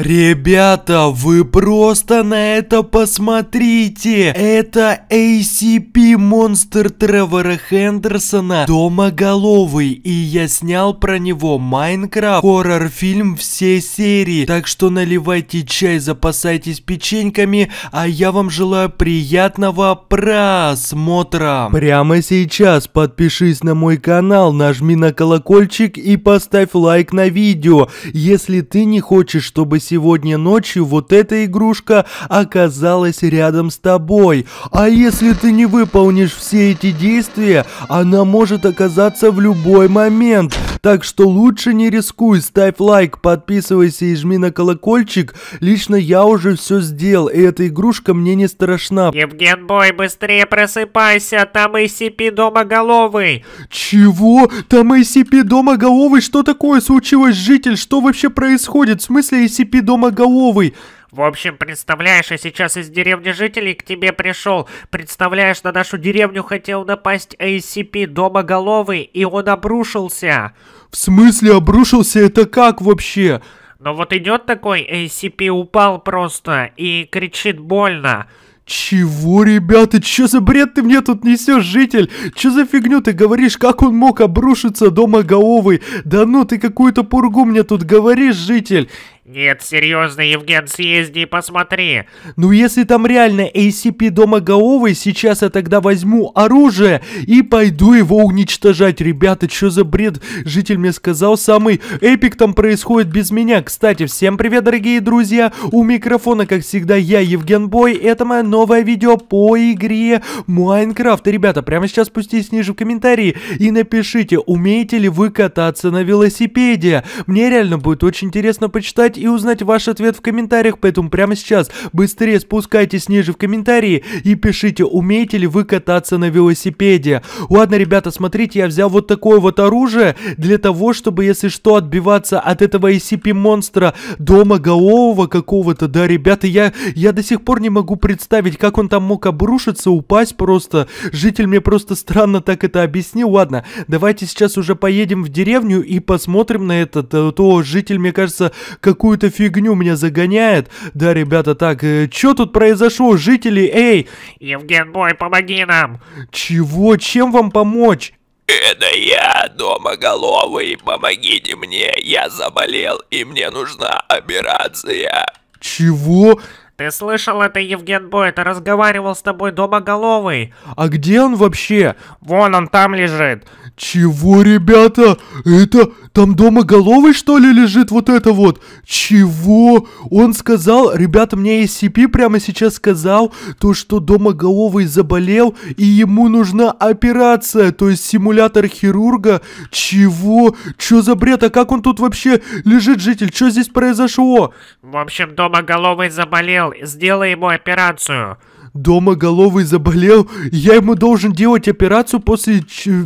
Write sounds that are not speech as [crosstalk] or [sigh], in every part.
Ребята, вы просто на это посмотрите! Это ACP монстр Тревора Хендерсона Домоголовый, и я снял про него Майнкрафт, хоррор-фильм всей серии. Так что наливайте чай, запасайтесь печеньками, а я вам желаю приятного просмотра! Прямо сейчас подпишись на мой канал, нажми на колокольчик и поставь лайк на видео. Если ты не хочешь, чтобы сегодня ночью вот эта игрушка оказалась рядом с тобой. А если ты не выполнишь все эти действия, она может оказаться в любой момент. Так что лучше не рискуй, ставь лайк, подписывайся и жми на колокольчик. Лично я уже все сделал, и эта игрушка мне не страшна. Евген Бой, быстрее просыпайся, там SCP Домоголовый. Чего? Там SCP Домоголовый? Что такое случилось, житель? Что вообще происходит? В смысле SCP Домоголовый. В общем, представляешь, я сейчас из деревни жителей к тебе пришел. Представляешь, на нашу деревню хотел напасть ACP Домоголовый, и он обрушился. В смысле обрушился? Это как вообще? Но вот идет такой ACP, упал просто и кричит больно. Чего, ребята, чё за бред ты мне тут несешь, житель? Чё за фигню ты говоришь, как он мог обрушиться Домоголовый? Да ну ты какую-то пургу мне тут говоришь, житель. Нет, серьезно, Евген, съезди и посмотри. Ну если там реально ACP домоголовый, сейчас я тогда возьму оружие и пойду его уничтожать. Ребята, что за бред? Житель мне сказал, самый эпик там происходит без меня. Кстати, всем привет, дорогие друзья. У микрофона, как всегда, я, Евген Бой. Это мое новое видео по игре Майнкрафт. ребята, прямо сейчас спустись ниже в комментарии и напишите, умеете ли вы кататься на велосипеде. Мне реально будет очень интересно почитать и узнать ваш ответ в комментариях, поэтому прямо сейчас быстрее спускайтесь ниже в комментарии и пишите, умеете ли вы кататься на велосипеде. Ладно, ребята, смотрите, я взял вот такое вот оружие для того, чтобы, если что, отбиваться от этого SCP-монстра дома голового какого-то, да, ребята, я, я до сих пор не могу представить, как он там мог обрушиться, упасть просто. Житель мне просто странно так это объяснил. Ладно, давайте сейчас уже поедем в деревню и посмотрим на этот, э, то житель, мне кажется, какую какую-то фигню меня загоняет. Да, ребята, так, э, что тут произошло? Жители, эй! Евген Бой, помоги нам! Чего? Чем вам помочь? Это я, домоголовый, помогите мне, я заболел, и мне нужна операция. Чего? Ты слышал это, Евген Бой? Это разговаривал с тобой домоголовый. А где он вообще? Вон он там лежит. Чего, ребята? Это там дома головы что ли, лежит вот это вот? Чего? Он сказал, ребята, мне SCP прямо сейчас сказал, то, что дома головы заболел, и ему нужна операция, то есть симулятор хирурга. Чего? Чё за бред? А как он тут вообще лежит, житель? Что здесь произошло? В общем, дома головы заболел. Сделай ему операцию. Домоголовый заболел, я ему должен делать операцию после,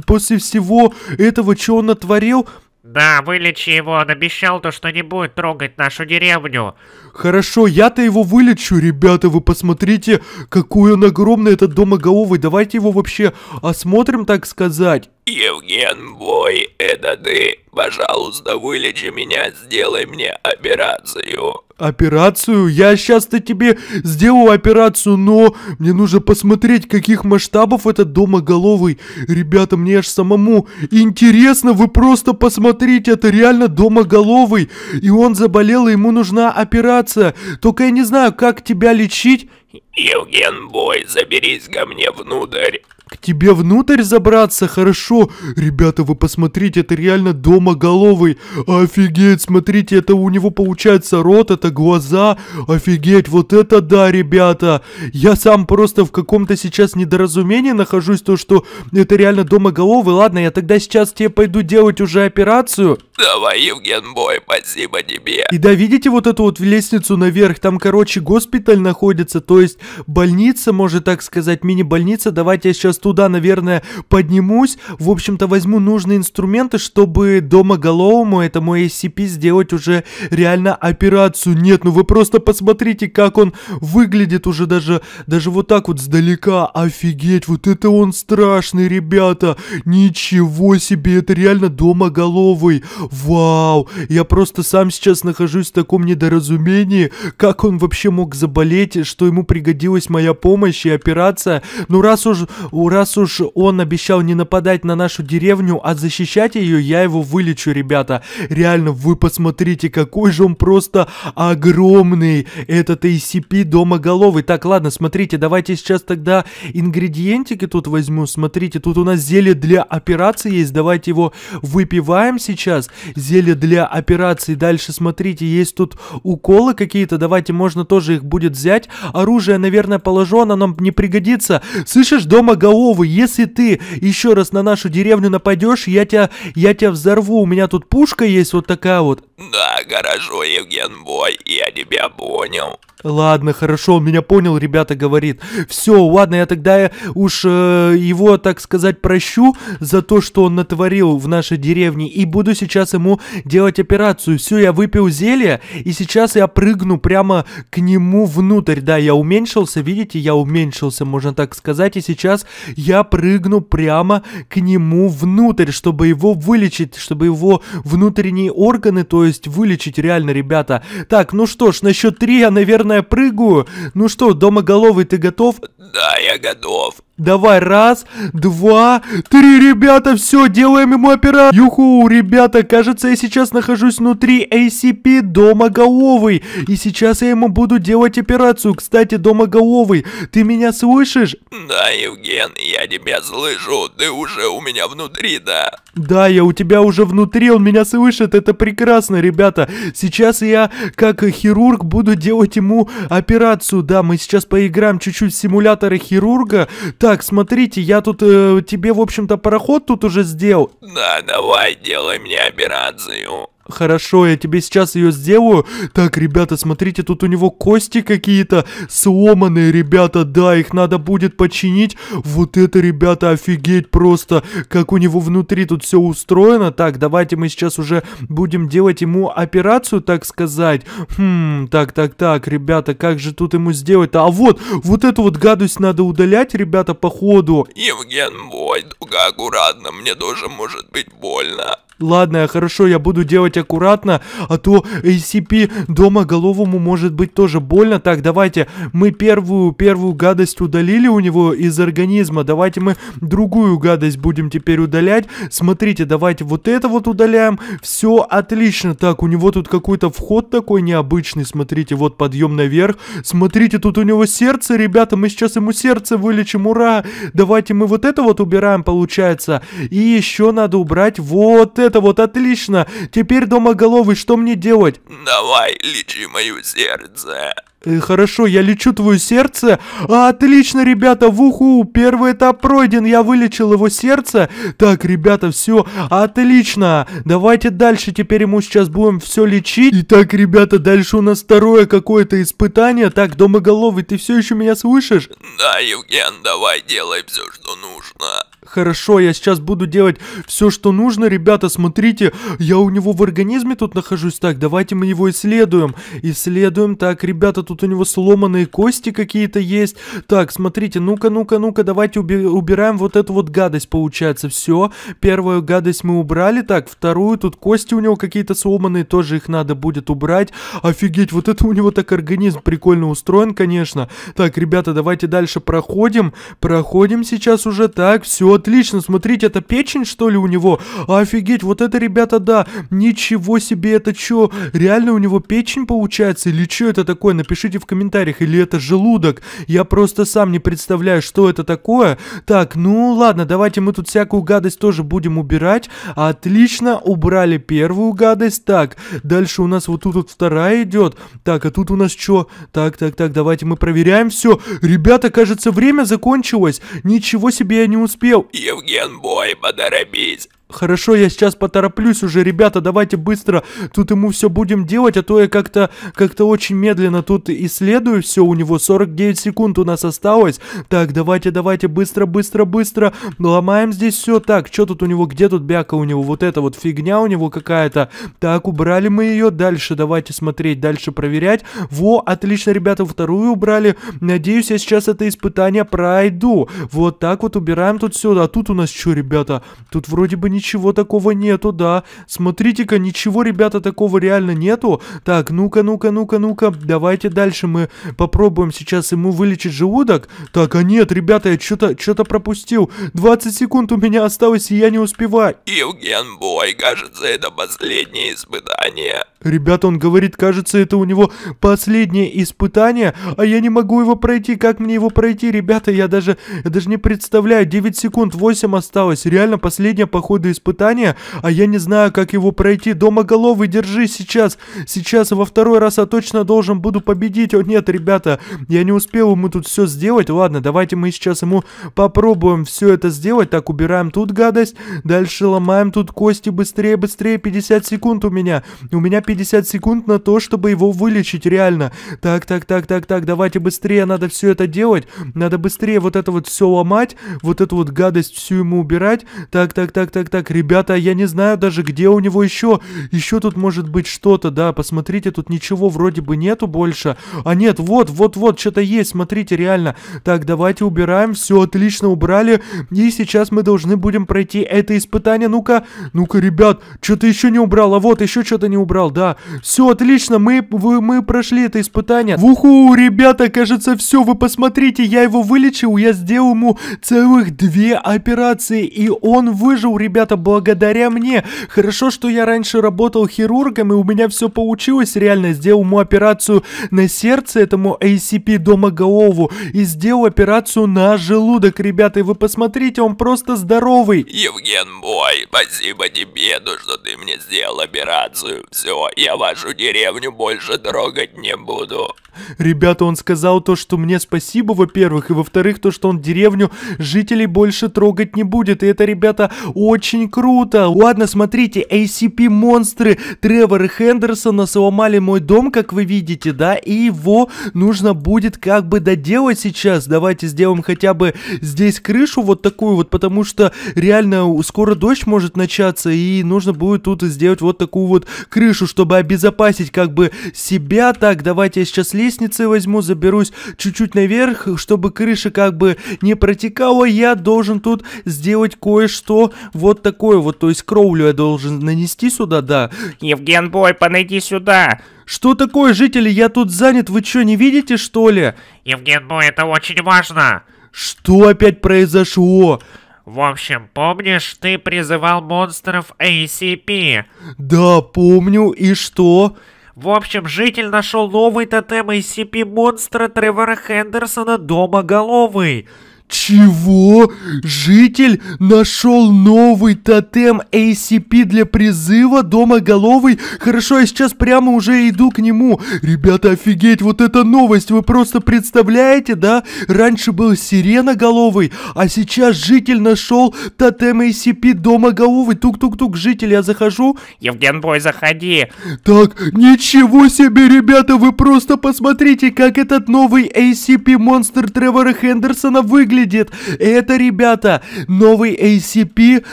после всего этого, что он натворил? Да, вылечи его, он обещал то, что не будет трогать нашу деревню. Хорошо, я-то его вылечу, ребята, вы посмотрите, какой он огромный, этот домоголовый, давайте его вообще осмотрим, так сказать. Евген, бой, это ты, пожалуйста, вылечи меня, сделай мне операцию. Операцию? Я сейчас-то тебе сделаю операцию, но мне нужно посмотреть, каких масштабов этот домоголовый. Ребята, мне аж самому интересно, вы просто посмотрите, это реально домоголовый. И он заболел, и ему нужна операция. Только я не знаю, как тебя лечить. Евген, бой, заберись ко мне внутрь. К тебе внутрь забраться хорошо. Ребята, вы посмотрите, это реально домоголовый. Офигеть, смотрите, это у него получается рот, это глаза. Офигеть, вот это да, ребята. Я сам просто в каком-то сейчас недоразумении нахожусь, то что это реально домоголовый. Ладно, я тогда сейчас тебе пойду делать уже операцию. Давай, Евген, бой, спасибо тебе. И да, видите вот эту вот лестницу наверх? Там, короче, госпиталь находится, то есть больница, может так сказать, мини-больница. Давайте я сейчас туда, наверное, поднимусь, в общем-то, возьму нужные инструменты, чтобы дома головому этому SCP сделать уже реально операцию. Нет, ну вы просто посмотрите, как он выглядит уже даже, даже вот так вот сдалека. Офигеть, вот это он страшный, ребята. Ничего себе, это реально дома домоголовый. Вау, я просто сам сейчас нахожусь в таком недоразумении, как он вообще мог заболеть, что ему пригодилась моя помощь и операция. Ну раз уж, раз уж он обещал не нападать на нашу деревню, а защищать ее, я его вылечу, ребята. Реально, вы посмотрите, какой же он просто огромный, этот ACP домоголовый. Так, ладно, смотрите, давайте сейчас тогда ингредиентики тут возьму. Смотрите, тут у нас зелье для операции есть, давайте его выпиваем сейчас. Зелье для операции. Дальше, смотрите, есть тут уколы какие-то, давайте, можно тоже их будет взять. Оружие, наверное, положу, оно нам не пригодится. Слышишь, домоголовый? голову, если ты еще раз на нашу деревню нападешь, я тебя, я тебя взорву, у меня тут пушка есть вот такая вот. Да, хорошо, Евген Бой, я тебя понял. Ладно, хорошо, он меня понял, ребята, говорит. Все, ладно, я тогда э, уж э, его, так сказать, прощу за то, что он натворил в нашей деревне. И буду сейчас ему делать операцию. Все, я выпил зелье, и сейчас я прыгну прямо к нему внутрь. Да, я уменьшился, видите, я уменьшился, можно так сказать. И сейчас я прыгну прямо к нему внутрь, чтобы его вылечить, чтобы его внутренние органы, то есть вылечить реально, ребята. Так, ну что ж, на счет три я, наверное, прыгаю. Ну что, Домоголовый, ты готов? Да, я готов. Давай, раз, два, три, ребята, все, делаем ему операцию. Юху, ребята, кажется, я сейчас нахожусь внутри ACP Домоголовый. И сейчас я ему буду делать операцию. Кстати, Домоголовый, ты меня слышишь? Да, Евген, я тебя слышу. Ты уже у меня внутри, да? Да, я у тебя уже внутри, он меня слышит. Это прекрасно, ребята. Сейчас я, как хирург, буду делать ему операцию. Да, мы сейчас поиграем чуть-чуть в симуляторы хирурга. Так, так, смотрите, я тут э, тебе, в общем-то, пароход тут уже сделал. Да, давай, делай мне операцию. Хорошо, я тебе сейчас ее сделаю. Так, ребята, смотрите, тут у него кости какие-то сломанные, ребята, да, их надо будет починить. Вот это, ребята, офигеть просто, как у него внутри тут все устроено. Так, давайте мы сейчас уже будем делать ему операцию, так сказать. Хм, так, так, так, ребята, как же тут ему сделать-то? А вот, вот эту вот гадость надо удалять, ребята, походу. Евген, бой, только аккуратно, мне тоже может быть больно. Ладно, хорошо, я буду делать быть аккуратно, а то SCP дома головому может быть тоже больно. Так, давайте, мы первую, первую гадость удалили у него из организма, давайте мы другую гадость будем теперь удалять. Смотрите, давайте вот это вот удаляем, все отлично. Так, у него тут какой-то вход такой необычный, смотрите, вот подъем наверх. Смотрите, тут у него сердце, ребята, мы сейчас ему сердце вылечим, ура! Давайте мы вот это вот убираем, получается. И еще надо убрать вот это вот, отлично. Теперь «Упырь домоголовый, что мне делать?» «Давай, лечи мое сердце!» э, Хорошо, я лечу твое сердце. отлично, ребята, в уху, первый этап пройден, я вылечил его сердце. Так, ребята, все, отлично. Давайте дальше, теперь ему сейчас будем все лечить. Итак, ребята, дальше у нас второе какое-то испытание. Так, Домоголовый, ты все еще меня слышишь? Да, Евген, давай делай все, что нужно хорошо, я сейчас буду делать все, что нужно, ребята, смотрите, я у него в организме тут нахожусь, так, давайте мы его исследуем, исследуем, так, ребята, тут у него сломанные кости какие-то есть, так, смотрите, ну-ка, ну-ка, ну-ка, давайте уби убираем вот эту вот гадость, получается, все, первую гадость мы убрали, так, вторую, тут кости у него какие-то сломанные, тоже их надо будет убрать, офигеть, вот это у него так организм прикольно устроен, конечно, так, ребята, давайте дальше проходим, проходим сейчас уже, так, все, отлично, смотрите, это печень, что ли, у него? Офигеть, вот это, ребята, да, ничего себе, это чё, реально у него печень получается, или чё это такое, напишите в комментариях, или это желудок, я просто сам не представляю, что это такое. Так, ну ладно, давайте мы тут всякую гадость тоже будем убирать, отлично, убрали первую гадость, так, дальше у нас вот тут вот вторая идет, так, а тут у нас чё, так, так, так, давайте мы проверяем все, ребята, кажется, время закончилось, ничего себе я не успел, Евген бой поторопись. Хорошо, я сейчас потороплюсь уже, ребята, давайте быстро. Тут ему все будем делать, а то я как-то как-то очень медленно тут исследую все. У него 49 секунд у нас осталось. Так, давайте, давайте, быстро, быстро, быстро. Ломаем здесь все. Так, что тут у него, где тут бяка у него? Вот это вот фигня у него какая-то. Так, убрали мы ее. Дальше давайте смотреть, дальше проверять. Во, отлично, ребята, вторую убрали. Надеюсь, я сейчас это испытание пройду. Вот так вот убираем тут все. А тут у нас что, ребята? Тут вроде бы ничего ничего такого нету, да. Смотрите-ка, ничего, ребята, такого реально нету. Так, ну-ка, ну-ка, ну-ка, ну-ка. Давайте дальше мы попробуем сейчас ему вылечить желудок. Так, а нет, ребята, я что-то что-то пропустил. 20 секунд у меня осталось, и я не успеваю. Евген Бой, кажется, это последнее испытание. Ребята, он говорит, кажется, это у него последнее испытание, а я не могу его пройти. Как мне его пройти, ребята? Я даже, я даже не представляю. 9 секунд, 8 осталось. Реально, последнее, походу, испытание, а я не знаю, как его пройти. Домоголовый, держи сейчас. Сейчас во второй раз я точно должен буду победить. О нет, ребята, я не успел ему тут все сделать. Ладно, давайте мы сейчас ему попробуем все это сделать. Так, убираем тут гадость. Дальше ломаем тут кости быстрее, быстрее. 50 секунд у меня. У меня 50 секунд на то, чтобы его вылечить реально. Так, так, так, так, так, давайте быстрее. Надо все это делать. Надо быстрее вот это вот все ломать. Вот эту вот гадость всю ему убирать. Так, так, так, так, так так, ребята, я не знаю даже, где у него еще, еще тут может быть что-то, да, посмотрите, тут ничего вроде бы нету больше, а нет, вот, вот-вот, что-то есть, смотрите, реально, так, давайте убираем, все, отлично, убрали, и сейчас мы должны будем пройти это испытание, ну-ка, ну-ка, ребят, что-то еще не убрал, а вот, еще что-то не убрал, да, все, отлично, мы, вы, мы прошли это испытание, вуху, ребята, кажется, все, вы посмотрите, я его вылечил, я сделал ему целых две операции, и он выжил, ребята ребята, благодаря мне. Хорошо, что я раньше работал хирургом, и у меня все получилось реально. Сделал ему операцию на сердце, этому ACP Домоголову, и сделал операцию на желудок, ребята. И вы посмотрите, он просто здоровый. Евген мой, спасибо тебе, то, что ты мне сделал операцию. Все, я вашу деревню больше трогать не буду. Ребята, он сказал то, что мне спасибо, во-первых, и во-вторых, то, что он деревню жителей больше трогать не будет. И это, ребята, очень очень круто. Ладно, смотрите, ACP-монстры Тревор Хендерсона сломали мой дом, как вы видите, да, и его нужно будет как бы доделать сейчас. Давайте сделаем хотя бы здесь крышу вот такую вот, потому что реально скоро дождь может начаться, и нужно будет тут сделать вот такую вот крышу, чтобы обезопасить как бы себя. Так, давайте я сейчас лестницы возьму, заберусь чуть-чуть наверх, чтобы крыша как бы не протекала. Я должен тут сделать кое-что вот вот такое вот, то есть кровлю я должен нанести сюда, да? Евген Бой, подойди сюда! Что такое, жители, я тут занят, вы что, не видите, что ли? Евген Бой, это очень важно! Что опять произошло? В общем, помнишь, ты призывал монстров ACP? Да, помню, и что? В общем, житель нашел новый тотем ACP монстра Тревора Хендерсона дома головый. Чего? Житель нашел новый тотем ACP для призыва дома головой? Хорошо, я сейчас прямо уже иду к нему. Ребята, офигеть, вот это новость, вы просто представляете, да? Раньше был сирена головой, а сейчас житель нашел тотем ACP дома головой. Тук-тук-тук, житель, я захожу? Евген Бой, заходи. Так, ничего себе, ребята, вы просто посмотрите, как этот новый ACP монстр Тревора Хендерсона выглядит выглядит. Это, ребята, новый ACP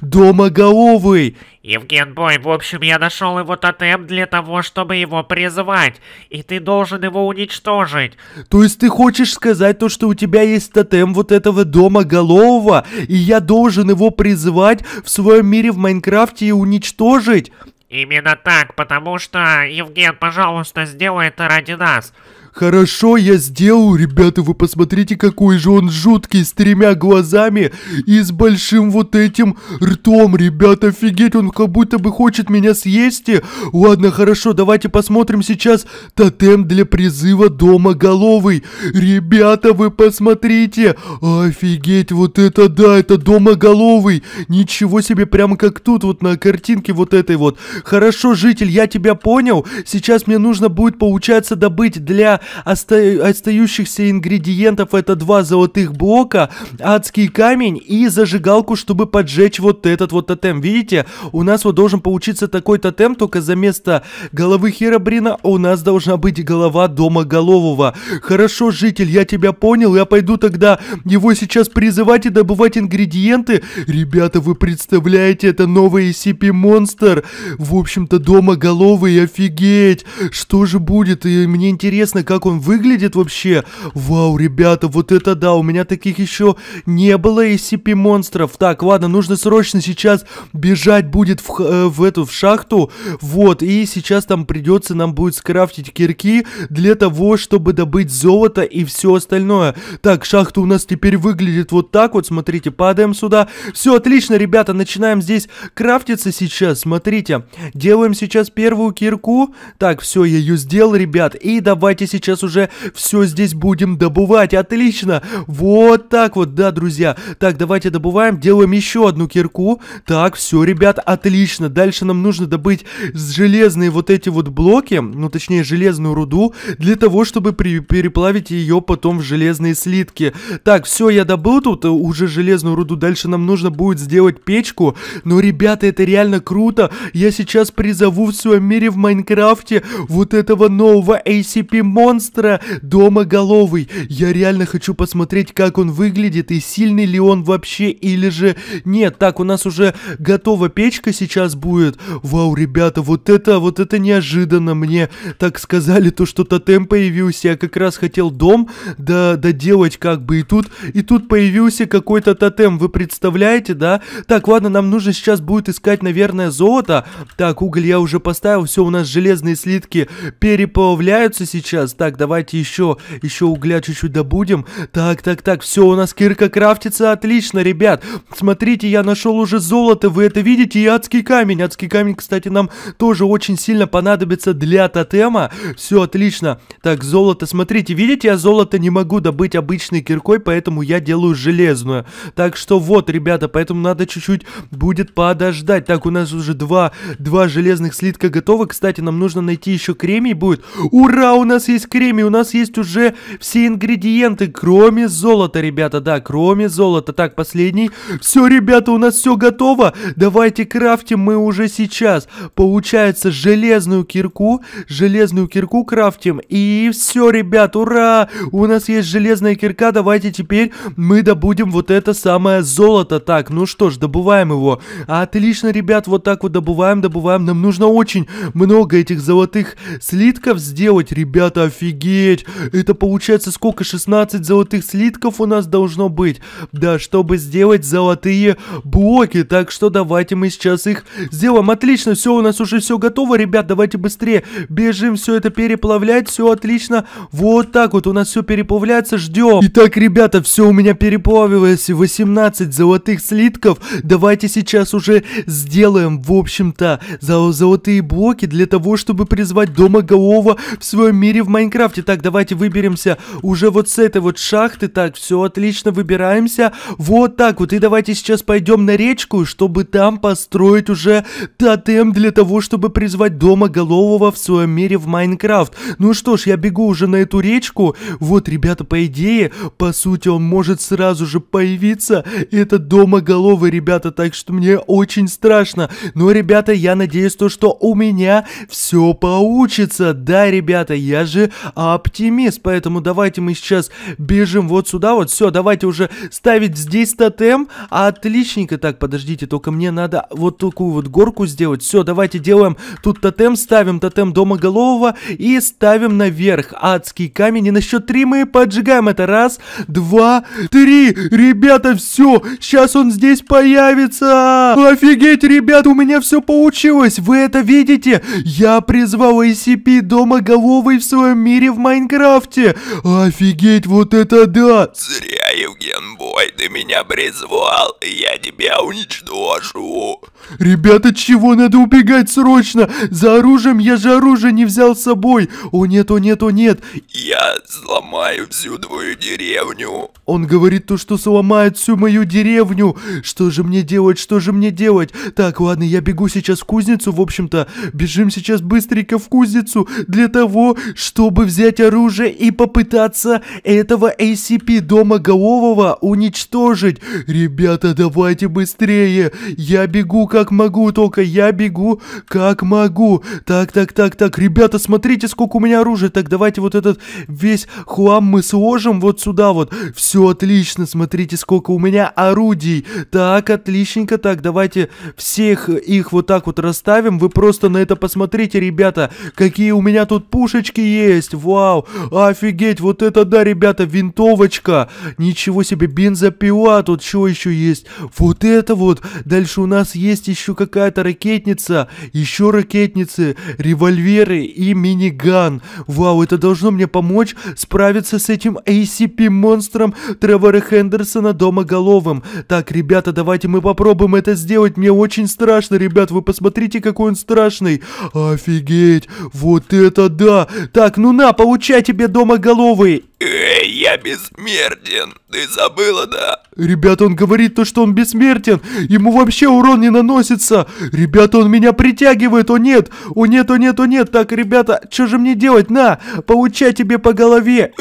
Домоголовый. Евген Бой, в общем, я нашел его тотем для того, чтобы его призвать, и ты должен его уничтожить. То есть ты хочешь сказать то, что у тебя есть тотем вот этого дома голового, и я должен его призвать в своем мире в Майнкрафте и уничтожить? Именно так, потому что, Евген, пожалуйста, сделай это ради нас. Хорошо, я сделаю, ребята, вы посмотрите, какой же он жуткий, с тремя глазами и с большим вот этим ртом, ребята, офигеть, он как будто бы хочет меня съесть. Ладно, хорошо, давайте посмотрим сейчас тотем для призыва дома головый. Ребята, вы посмотрите, офигеть, вот это да, это дома головый, ничего себе, прямо как тут, вот на картинке вот этой вот. Хорошо, житель, я тебя понял, сейчас мне нужно будет, получается, добыть для оста- остающихся ингредиентов это два золотых блока, адский камень и зажигалку, чтобы поджечь вот этот вот тотем. Видите, у нас вот должен получиться такой тотем, только за место головы Херобрина у нас должна быть голова дома голового. Хорошо, житель, я тебя понял, я пойду тогда его сейчас призывать и добывать ингредиенты. Ребята, вы представляете, это новый SCP-монстр. В общем-то, дома головы, офигеть. Что же будет? И мне интересно, как он выглядит вообще. Вау, ребята, вот это да, у меня таких еще не было SCP-монстров. Так, ладно, нужно срочно сейчас бежать будет в, э, в эту, в шахту. Вот, и сейчас там придется нам будет скрафтить кирки для того, чтобы добыть золото и все остальное. Так, шахта у нас теперь выглядит вот так вот, смотрите, падаем сюда. Все, отлично, ребята, начинаем здесь крафтиться сейчас, смотрите. Делаем сейчас первую кирку. Так, все, я ее сделал, ребят, и давайте сейчас сейчас уже все здесь будем добывать. Отлично. Вот так вот, да, друзья. Так, давайте добываем. Делаем еще одну кирку. Так, все, ребят, отлично. Дальше нам нужно добыть железные вот эти вот блоки, ну, точнее, железную руду, для того, чтобы при переплавить ее потом в железные слитки. Так, все, я добыл тут э, уже железную руду. Дальше нам нужно будет сделать печку. Но, ребята, это реально круто. Я сейчас призову в своем мире в Майнкрафте вот этого нового ACP мода монстра Домоголовый. Я реально хочу посмотреть, как он выглядит и сильный ли он вообще или же нет. Так, у нас уже готова печка сейчас будет. Вау, ребята, вот это, вот это неожиданно мне. Так сказали то, что тотем появился. Я как раз хотел дом да, доделать как бы. И тут, и тут появился какой-то тотем. Вы представляете, да? Так, ладно, нам нужно сейчас будет искать, наверное, золото. Так, уголь я уже поставил. Все, у нас железные слитки переплавляются сейчас. Так, давайте еще, еще угля чуть-чуть добудем. Так, так, так, все, у нас кирка крафтится отлично, ребят. Смотрите, я нашел уже золото, вы это видите, и адский камень. Адский камень, кстати, нам тоже очень сильно понадобится для тотема. Все, отлично. Так, золото, смотрите, видите, я золото не могу добыть обычной киркой, поэтому я делаю железную. Так что вот, ребята, поэтому надо чуть-чуть будет подождать. Так, у нас уже два, два железных слитка готовы. Кстати, нам нужно найти еще кремний будет. Ура, у нас есть креме у нас есть уже все ингредиенты, кроме золота, ребята, да, кроме золота. Так, последний. Все, ребята, у нас все готово. Давайте крафтим мы уже сейчас. Получается, железную кирку, железную кирку крафтим. И все, ребят, ура! У нас есть железная кирка, давайте теперь мы добудем вот это самое золото. Так, ну что ж, добываем его. Отлично, ребят, вот так вот добываем, добываем. Нам нужно очень много этих золотых слитков сделать, ребята, Офигеть! Это получается сколько? 16 золотых слитков у нас должно быть. Да, чтобы сделать золотые блоки. Так что давайте мы сейчас их сделаем. Отлично, все, у нас уже все готово, ребят. Давайте быстрее бежим все это переплавлять. Все отлично. Вот так вот у нас все переплавляется. Ждем. Итак, ребята, все у меня переплавилось. 18 золотых слитков. Давайте сейчас уже сделаем, в общем-то, золотые блоки для того, чтобы призвать Дома Голова в своем мире в Майнкрафте. Майнкрафте. Так, давайте выберемся уже вот с этой вот шахты. Так, все отлично, выбираемся. Вот так вот. И давайте сейчас пойдем на речку, чтобы там построить уже тотем для того, чтобы призвать дома голового в своем мире в Майнкрафт. Ну что ж, я бегу уже на эту речку. Вот, ребята, по идее, по сути, он может сразу же появиться. Это дома головы, ребята, так что мне очень страшно. Но, ребята, я надеюсь, то, что у меня все получится. Да, ребята, я же а оптимист. Поэтому давайте мы сейчас бежим вот сюда вот. Все, давайте уже ставить здесь тотем. Отличненько. Так, подождите, только мне надо вот такую вот горку сделать. Все, давайте делаем тут тотем, ставим тотем дома голового и ставим наверх адский камень. И на счет три мы поджигаем это. Раз, два, три. Ребята, все, сейчас он здесь появится. Офигеть, ребят, у меня все получилось. Вы это видите? Я призвал ACP дома головой в своем мире в Майнкрафте! Офигеть, вот это да! Зря, Евген Бой, ты меня призвал, я тебя уничтожу! Ребята, чего надо убегать срочно? За оружием я же оружие не взял с собой! О нет, о нет, о нет! Я сломаю всю твою деревню! Он говорит то, что сломает всю мою деревню! Что же мне делать, что же мне делать? Так, ладно, я бегу сейчас в кузницу, в общем-то, бежим сейчас быстренько в кузницу для того, чтобы чтобы взять оружие и попытаться этого ACP дома голового уничтожить. Ребята, давайте быстрее. Я бегу как могу, только я бегу как могу. Так, так, так, так. Ребята, смотрите, сколько у меня оружия. Так, давайте вот этот весь хлам мы сложим вот сюда вот. Все отлично, смотрите, сколько у меня орудий. Так, отличненько. Так, давайте всех их вот так вот расставим. Вы просто на это посмотрите, ребята, какие у меня тут пушечки есть. 6, вау, офигеть, вот это да, ребята, винтовочка, ничего себе, бензопила, тут что еще есть, вот это вот, дальше у нас есть еще какая-то ракетница, еще ракетницы, револьверы и миниган, вау, это должно мне помочь справиться с этим ACP-монстром Тревора Хендерсона Домоголовым, так, ребята, давайте мы попробуем это сделать, мне очень страшно, ребят, вы посмотрите, какой он страшный, офигеть, вот это да, так, ну на, получай тебе дома головы. Эй, я бессмертен. Ты забыла, да? Ребята, он говорит то, что он бессмертен. Ему вообще урон не наносится. Ребята, он меня притягивает. О нет, о нет, о нет, о нет. Так, ребята, что же мне делать? На, получай тебе по голове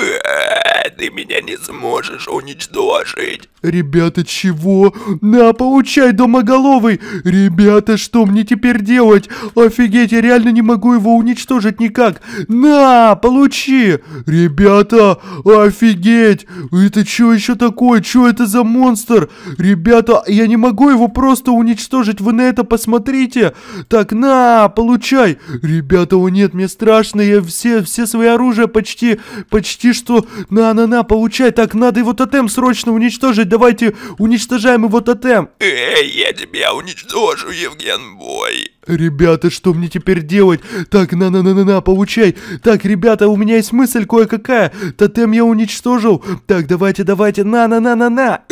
ты меня не сможешь уничтожить. Ребята, чего? На, получай, домоголовый. Ребята, что мне теперь делать? Офигеть, я реально не могу его уничтожить никак. На, получи. Ребята, офигеть. Это что еще такое? Что это за монстр? Ребята, я не могу его просто уничтожить. Вы на это посмотрите. Так, на, получай. Ребята, о нет, мне страшно. Я все, все свои оружия почти, почти что... На, на, она получает. Так, надо его тотем срочно уничтожить. Давайте уничтожаем его тотем. Эй, я тебя уничтожу, Евген Бой. «Ребята, что мне теперь делать? Так, на-на-на-на-на, получай! Так, ребята, у меня есть мысль кое-какая! Тотем я уничтожил! Так, давайте, давайте, на-на-на-на-на!»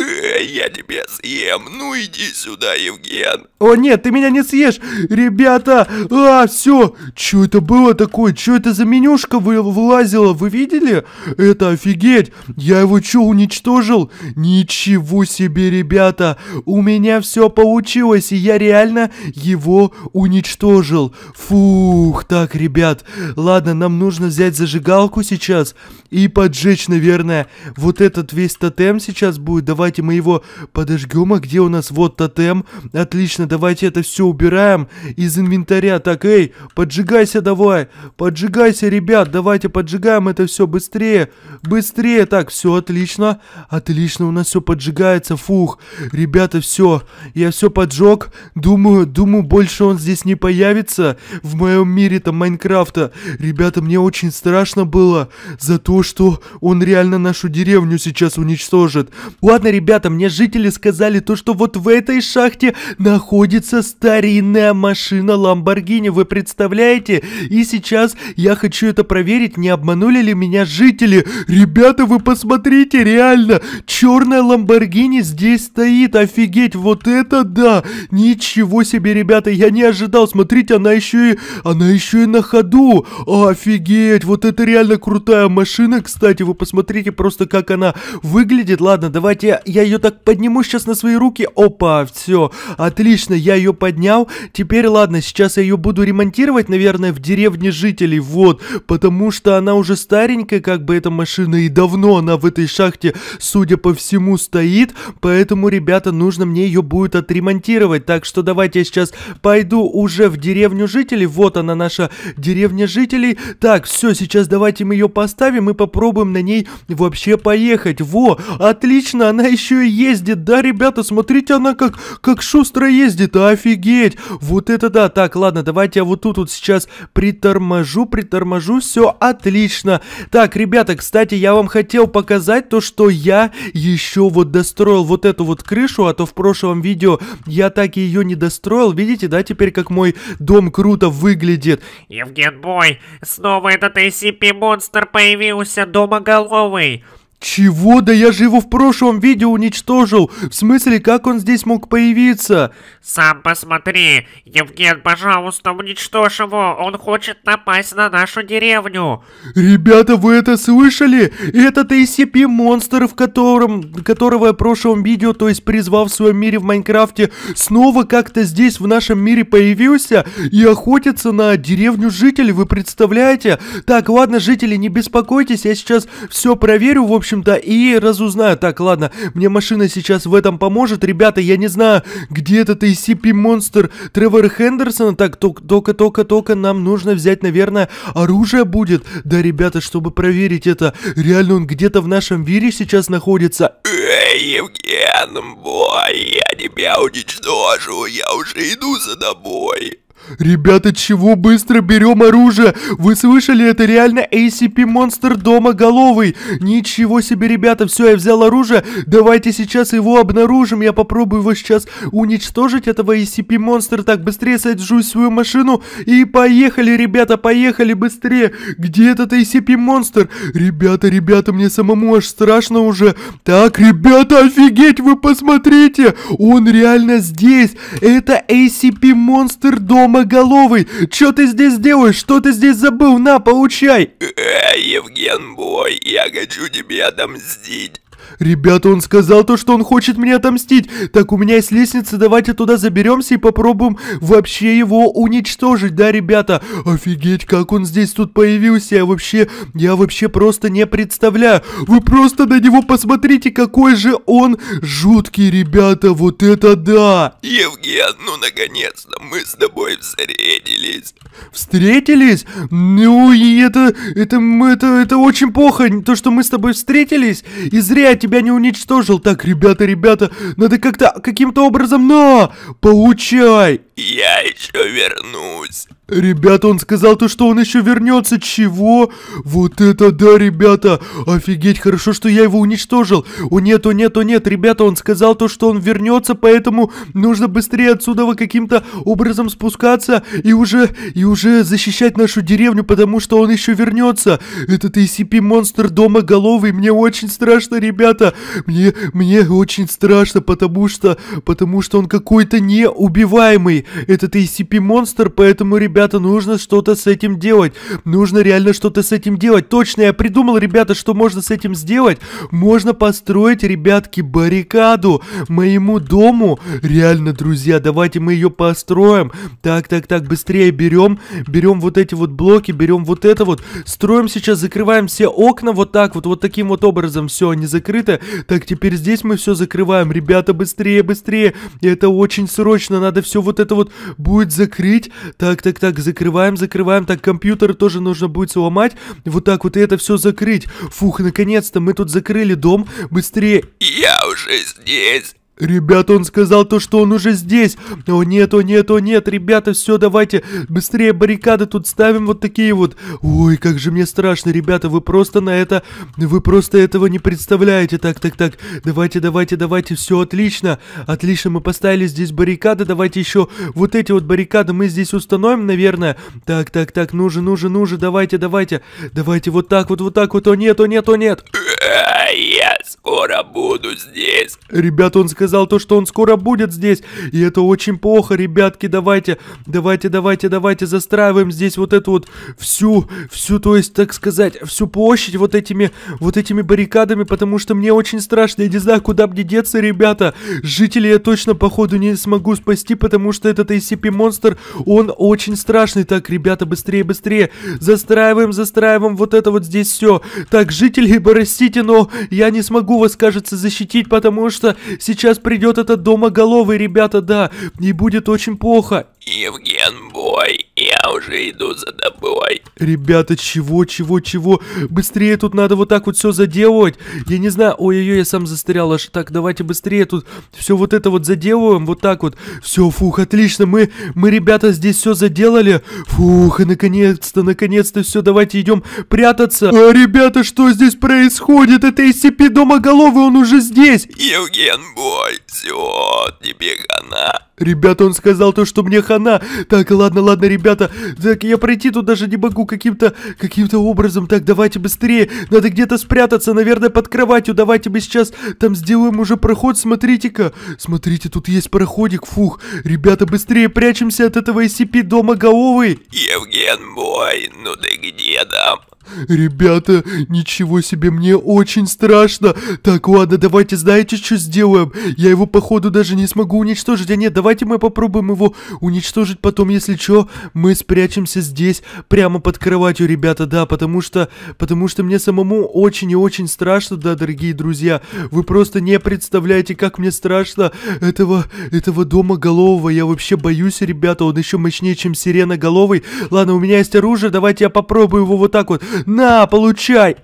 «Я тебя съем! Ну иди сюда, Евген!» «О, нет, ты меня не съешь! Ребята! А, все! Что это было такое? Что это за менюшка вы вылазила? Вы видели? Это офигеть! Я его что, уничтожил? Ничего себе, ребята! У меня все получилось, и я реально его уничтожил. Фух, так, ребят, ладно, нам нужно взять зажигалку сейчас и поджечь, наверное, вот этот весь тотем сейчас будет. Давайте мы его подожгем, а где у нас вот тотем? Отлично, давайте это все убираем из инвентаря. Так, эй, поджигайся давай, поджигайся, ребят, давайте поджигаем это все быстрее, быстрее. Так, все отлично, отлично, у нас все поджигается, фух, ребята, все, я все поджег, думаю, думаю, больше он здесь здесь не появится в моем мире там Майнкрафта. Ребята, мне очень страшно было за то, что он реально нашу деревню сейчас уничтожит. Ладно, ребята, мне жители сказали то, что вот в этой шахте находится старинная машина Ламборгини. Вы представляете? И сейчас я хочу это проверить, не обманули ли меня жители. Ребята, вы посмотрите, реально, черная Ламборгини здесь стоит. Офигеть, вот это да! Ничего себе, ребята, я не ожидал ожидал. Смотрите, она еще и... Она еще и на ходу. Офигеть, вот это реально крутая машина, кстати. Вы посмотрите просто, как она выглядит. Ладно, давайте я ее так подниму сейчас на свои руки. Опа, все. Отлично, я ее поднял. Теперь, ладно, сейчас я ее буду ремонтировать, наверное, в деревне жителей. Вот, потому что она уже старенькая, как бы эта машина, и давно она в этой шахте, судя по всему, стоит. Поэтому, ребята, нужно мне ее будет отремонтировать. Так что давайте я сейчас пойду уже в деревню жителей. Вот она, наша деревня жителей. Так, все, сейчас давайте мы ее поставим и попробуем на ней вообще поехать. Во, отлично, она еще и ездит. Да, ребята, смотрите, она как, как шустро ездит. Офигеть. Вот это да. Так, ладно, давайте я вот тут вот сейчас приторможу, приторможу. Все, отлично. Так, ребята, кстати, я вам хотел показать то, что я еще вот достроил вот эту вот крышу, а то в прошлом видео я так и ее не достроил. Видите, да, теперь как мой дом круто выглядит. Евген Бой, снова этот SCP-монстр появился, домоголовый. «Чего? Да я же его в прошлом видео уничтожил! В смысле, как он здесь мог появиться?» «Сам посмотри! Евген, пожалуйста, уничтожь его! Он хочет напасть на нашу деревню!» «Ребята, вы это слышали? Этот SCP-монстр, в котором... которого я в прошлом видео, то есть призвал в своем мире в Майнкрафте, снова как-то здесь, в нашем мире появился и охотится на деревню жителей, вы представляете? Так, ладно, жители, не беспокойтесь, я сейчас все проверю, в общем общем-то, и разузнаю. Так, ладно, мне машина сейчас в этом поможет. Ребята, я не знаю, где этот SCP-монстр Тревор Хендерсон. Так, только-только-только нам нужно взять, наверное, оружие будет. Да, ребята, чтобы проверить это, реально он где-то в нашем мире сейчас находится. Эй, Евген, бой, я тебя уничтожу, я уже иду за тобой. Ребята, чего быстро берем оружие? Вы слышали, это реально ACP-монстр дома головый. Ничего себе, ребята, все, я взял оружие. Давайте сейчас его обнаружим. Я попробую его сейчас уничтожить, этого ACP-монстра. Так, быстрее саджу свою машину. И поехали, ребята, поехали быстрее. Где этот ACP-монстр? Ребята, ребята, мне самому аж страшно уже. Так, ребята, офигеть, вы посмотрите. Он реально здесь. Это ACP-монстр дома Прямоголовый, что ты здесь делаешь? Что ты здесь забыл? На, получай! Э, Евген мой, я хочу тебе отомстить. Ребята, он сказал то, что он хочет меня отомстить. Так, у меня есть лестница, давайте туда заберемся и попробуем вообще его уничтожить, да, ребята? Офигеть, как он здесь тут появился. Я вообще, я вообще просто не представляю. Вы просто на него посмотрите, какой же он жуткий, ребята. Вот это да. Евген, ну наконец-то мы с тобой встретились. Встретились? Ну и это, это, это, это очень плохо, то, что мы с тобой встретились. И зря тебя не уничтожил. Так, ребята, ребята, надо как-то, каким-то образом, на, получай. Я еще вернусь. Ребята, он сказал то, что он еще вернется. Чего? Вот это да, ребята. Офигеть, хорошо, что я его уничтожил. О нет, о нет, о нет. Ребята, он сказал то, что он вернется, поэтому нужно быстрее отсюда каким-то образом спускаться и уже, и уже защищать нашу деревню, потому что он еще вернется. Этот ACP-монстр дома головый. Мне очень страшно, ребята. Мне, мне очень страшно, потому что, потому что он какой-то неубиваемый. Этот ACP-монстр, поэтому, ребята, ребята, нужно что-то с этим делать. Нужно реально что-то с этим делать. Точно, я придумал, ребята, что можно с этим сделать. Можно построить, ребятки, баррикаду моему дому. Реально, друзья, давайте мы ее построим. Так, так, так, быстрее берем. Берем вот эти вот блоки, берем вот это вот. Строим сейчас, закрываем все окна вот так вот, вот таким вот образом. Все, они закрыты. Так, теперь здесь мы все закрываем. Ребята, быстрее, быстрее. Это очень срочно. Надо все вот это вот будет закрыть. Так, так, так так закрываем, закрываем, так компьютер тоже нужно будет сломать, вот так вот и это все закрыть. Фух, наконец-то мы тут закрыли дом, быстрее. Я уже здесь, Ребята, он сказал то, что он уже здесь. О нет, о нет, о нет, ребята, все, давайте быстрее баррикады тут ставим вот такие вот. Ой, как же мне страшно, ребята, вы просто на это, вы просто этого не представляете. Так, так, так, давайте, давайте, давайте, все отлично, отлично, мы поставили здесь баррикады, давайте еще вот эти вот баррикады мы здесь установим, наверное. Так, так, так, ну же, ну же, ну же, давайте, давайте, давайте вот так вот, вот так вот, о нет, о нет, о нет. Э, э, yes! скоро буду здесь. Ребят, он сказал то, что он скоро будет здесь. И это очень плохо, ребятки. Давайте, давайте, давайте, давайте застраиваем здесь вот эту вот всю, всю, то есть, так сказать, всю площадь вот этими, вот этими баррикадами, потому что мне очень страшно. Я не знаю, куда мне деться, ребята. Жителей я точно, походу, не смогу спасти, потому что этот SCP-монстр, он очень страшный. Так, ребята, быстрее, быстрее. Застраиваем, застраиваем вот это вот здесь все. Так, жителей, простите, но я не смогу могу вас, кажется, защитить, потому что сейчас придет этот домоголовый, ребята, да, не будет очень плохо. Евген Бой я уже иду за тобой. Ребята, чего, чего, чего? Быстрее тут надо вот так вот все заделывать. Я не знаю, ой-ой-ой, я сам застрял аж. Так, давайте быстрее тут все вот это вот заделываем, вот так вот. Все, фух, отлично, мы, мы, ребята, здесь все заделали. Фух, и наконец-то, наконец-то все, давайте идем прятаться. А, ребята, что здесь происходит? Это SCP-домоголовый, он уже здесь. Евген, бой, все, тебе хана. Ребята, он сказал то, что мне хана. Так, ладно, ладно, ребята. Так, я пройти тут даже не могу каким-то каким-то образом. Так, давайте быстрее. Надо где-то спрятаться, наверное, под кроватью. Давайте мы сейчас там сделаем уже проход. Смотрите-ка. Смотрите, тут есть проходик. Фух. Ребята, быстрее прячемся от этого SCP дома Гаовой. Евген мой, ну ты где там? «Ребята, ничего себе, мне очень страшно! Так, ладно, давайте, знаете, что сделаем? Я его, походу, даже не смогу уничтожить. А нет, давайте мы попробуем его уничтожить потом, если что, мы спрячемся здесь, прямо под кроватью, ребята, да, потому что, потому что мне самому очень и очень страшно, да, дорогие друзья. Вы просто не представляете, как мне страшно этого, этого дома голового. Я вообще боюсь, ребята, он еще мощнее, чем сирена головой. Ладно, у меня есть оружие, давайте я попробую его вот так вот. На, получай!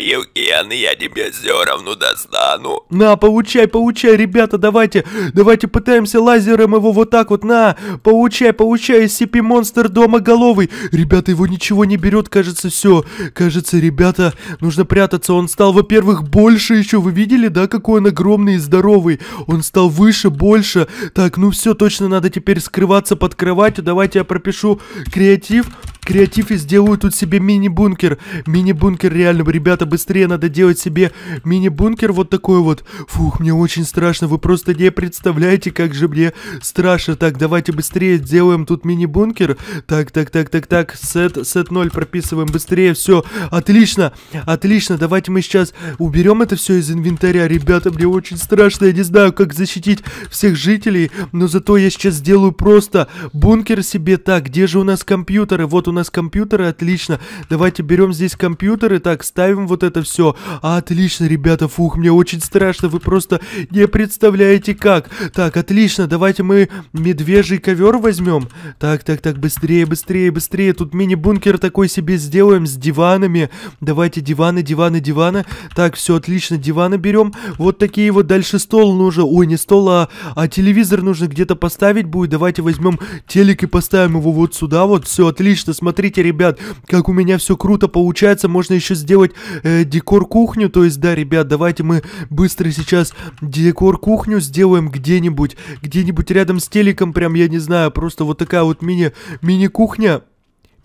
Евген, я тебе все равно достану. На, получай, получай, ребята, давайте, давайте пытаемся лазером его вот так вот, на, получай, получай, SCP-монстр дома домоголовый. Ребята, его ничего не берет, кажется, все. Кажется, ребята, нужно прятаться. Он стал, во-первых, больше еще, вы видели, да, какой он огромный и здоровый. Он стал выше, больше. Так, ну все, точно надо теперь скрываться под кроватью. Давайте я пропишу креатив. Креатив и сделаю тут себе мини-бункер. Мини-бункер реально, ребята, быстрее надо делать себе мини-бункер вот такой вот. Фух, мне очень страшно, вы просто не представляете, как же мне страшно. Так, давайте быстрее сделаем тут мини-бункер. Так, так, так, так, так, сет, сет 0 прописываем быстрее, все. Отлично, отлично, давайте мы сейчас уберем это все из инвентаря. Ребята, мне очень страшно, я не знаю, как защитить всех жителей, но зато я сейчас сделаю просто бункер себе. Так, где же у нас компьютеры? Вот у нас компьютеры, отлично. Давайте берем здесь компьютеры, так, ставим вот это все. А, отлично, ребята, фух, мне очень страшно, вы просто не представляете как. Так, отлично, давайте мы медвежий ковер возьмем. Так, так, так, быстрее, быстрее, быстрее. Тут мини-бункер такой себе сделаем с диванами. Давайте диваны, диваны, диваны. Так, все, отлично, диваны берем. Вот такие вот, дальше стол нужно, ой, не стол, а, а телевизор нужно где-то поставить будет. Давайте возьмем телек и поставим его вот сюда, вот, все, отлично, смотрите смотрите, ребят, как у меня все круто получается. Можно еще сделать э, декор кухню. То есть, да, ребят, давайте мы быстро сейчас декор кухню сделаем где-нибудь. Где-нибудь рядом с телеком, прям, я не знаю, просто вот такая вот мини-кухня. мини мини кухня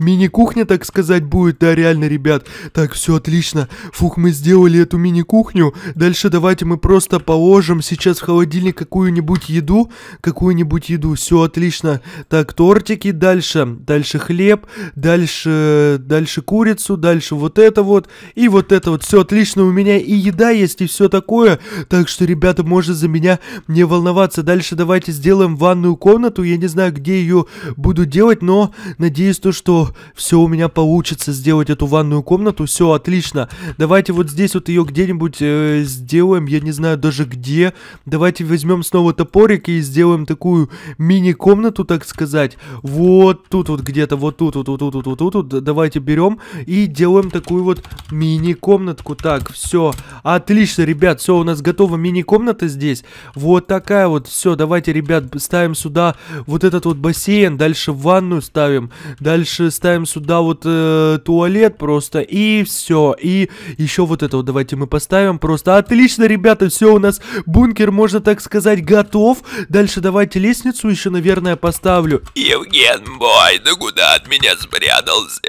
Мини-кухня, так сказать, будет, да, реально, ребят. Так, все отлично. Фух, мы сделали эту мини-кухню. Дальше давайте мы просто положим сейчас в холодильник какую-нибудь еду. Какую-нибудь еду. Все отлично. Так, тортики дальше. Дальше хлеб. Дальше, дальше курицу. Дальше вот это вот. И вот это вот. Все отлично. У меня и еда есть, и все такое. Так что, ребята, может за меня не волноваться. Дальше давайте сделаем ванную комнату. Я не знаю, где ее буду делать, но надеюсь то, что все, у меня получится сделать эту ванную комнату, все отлично. Давайте вот здесь вот ее где-нибудь э, сделаем, я не знаю даже где. Давайте возьмем снова топорик и сделаем такую мини-комнату, так сказать. Вот тут вот где-то, вот тут вот, вот тут вот, вот тут вот. Давайте берем и делаем такую вот мини-комнатку. Так, все, отлично, ребят, все у нас готова мини-комната здесь. Вот такая вот, все, давайте, ребят, ставим сюда вот этот вот бассейн, дальше ванную ставим, дальше ставим сюда вот э, туалет просто, и все. И еще вот это вот давайте мы поставим просто. Отлично, ребята, все у нас бункер, можно так сказать, готов. Дальше давайте лестницу еще, наверное, поставлю. Евген, бой, да куда от меня спрятался?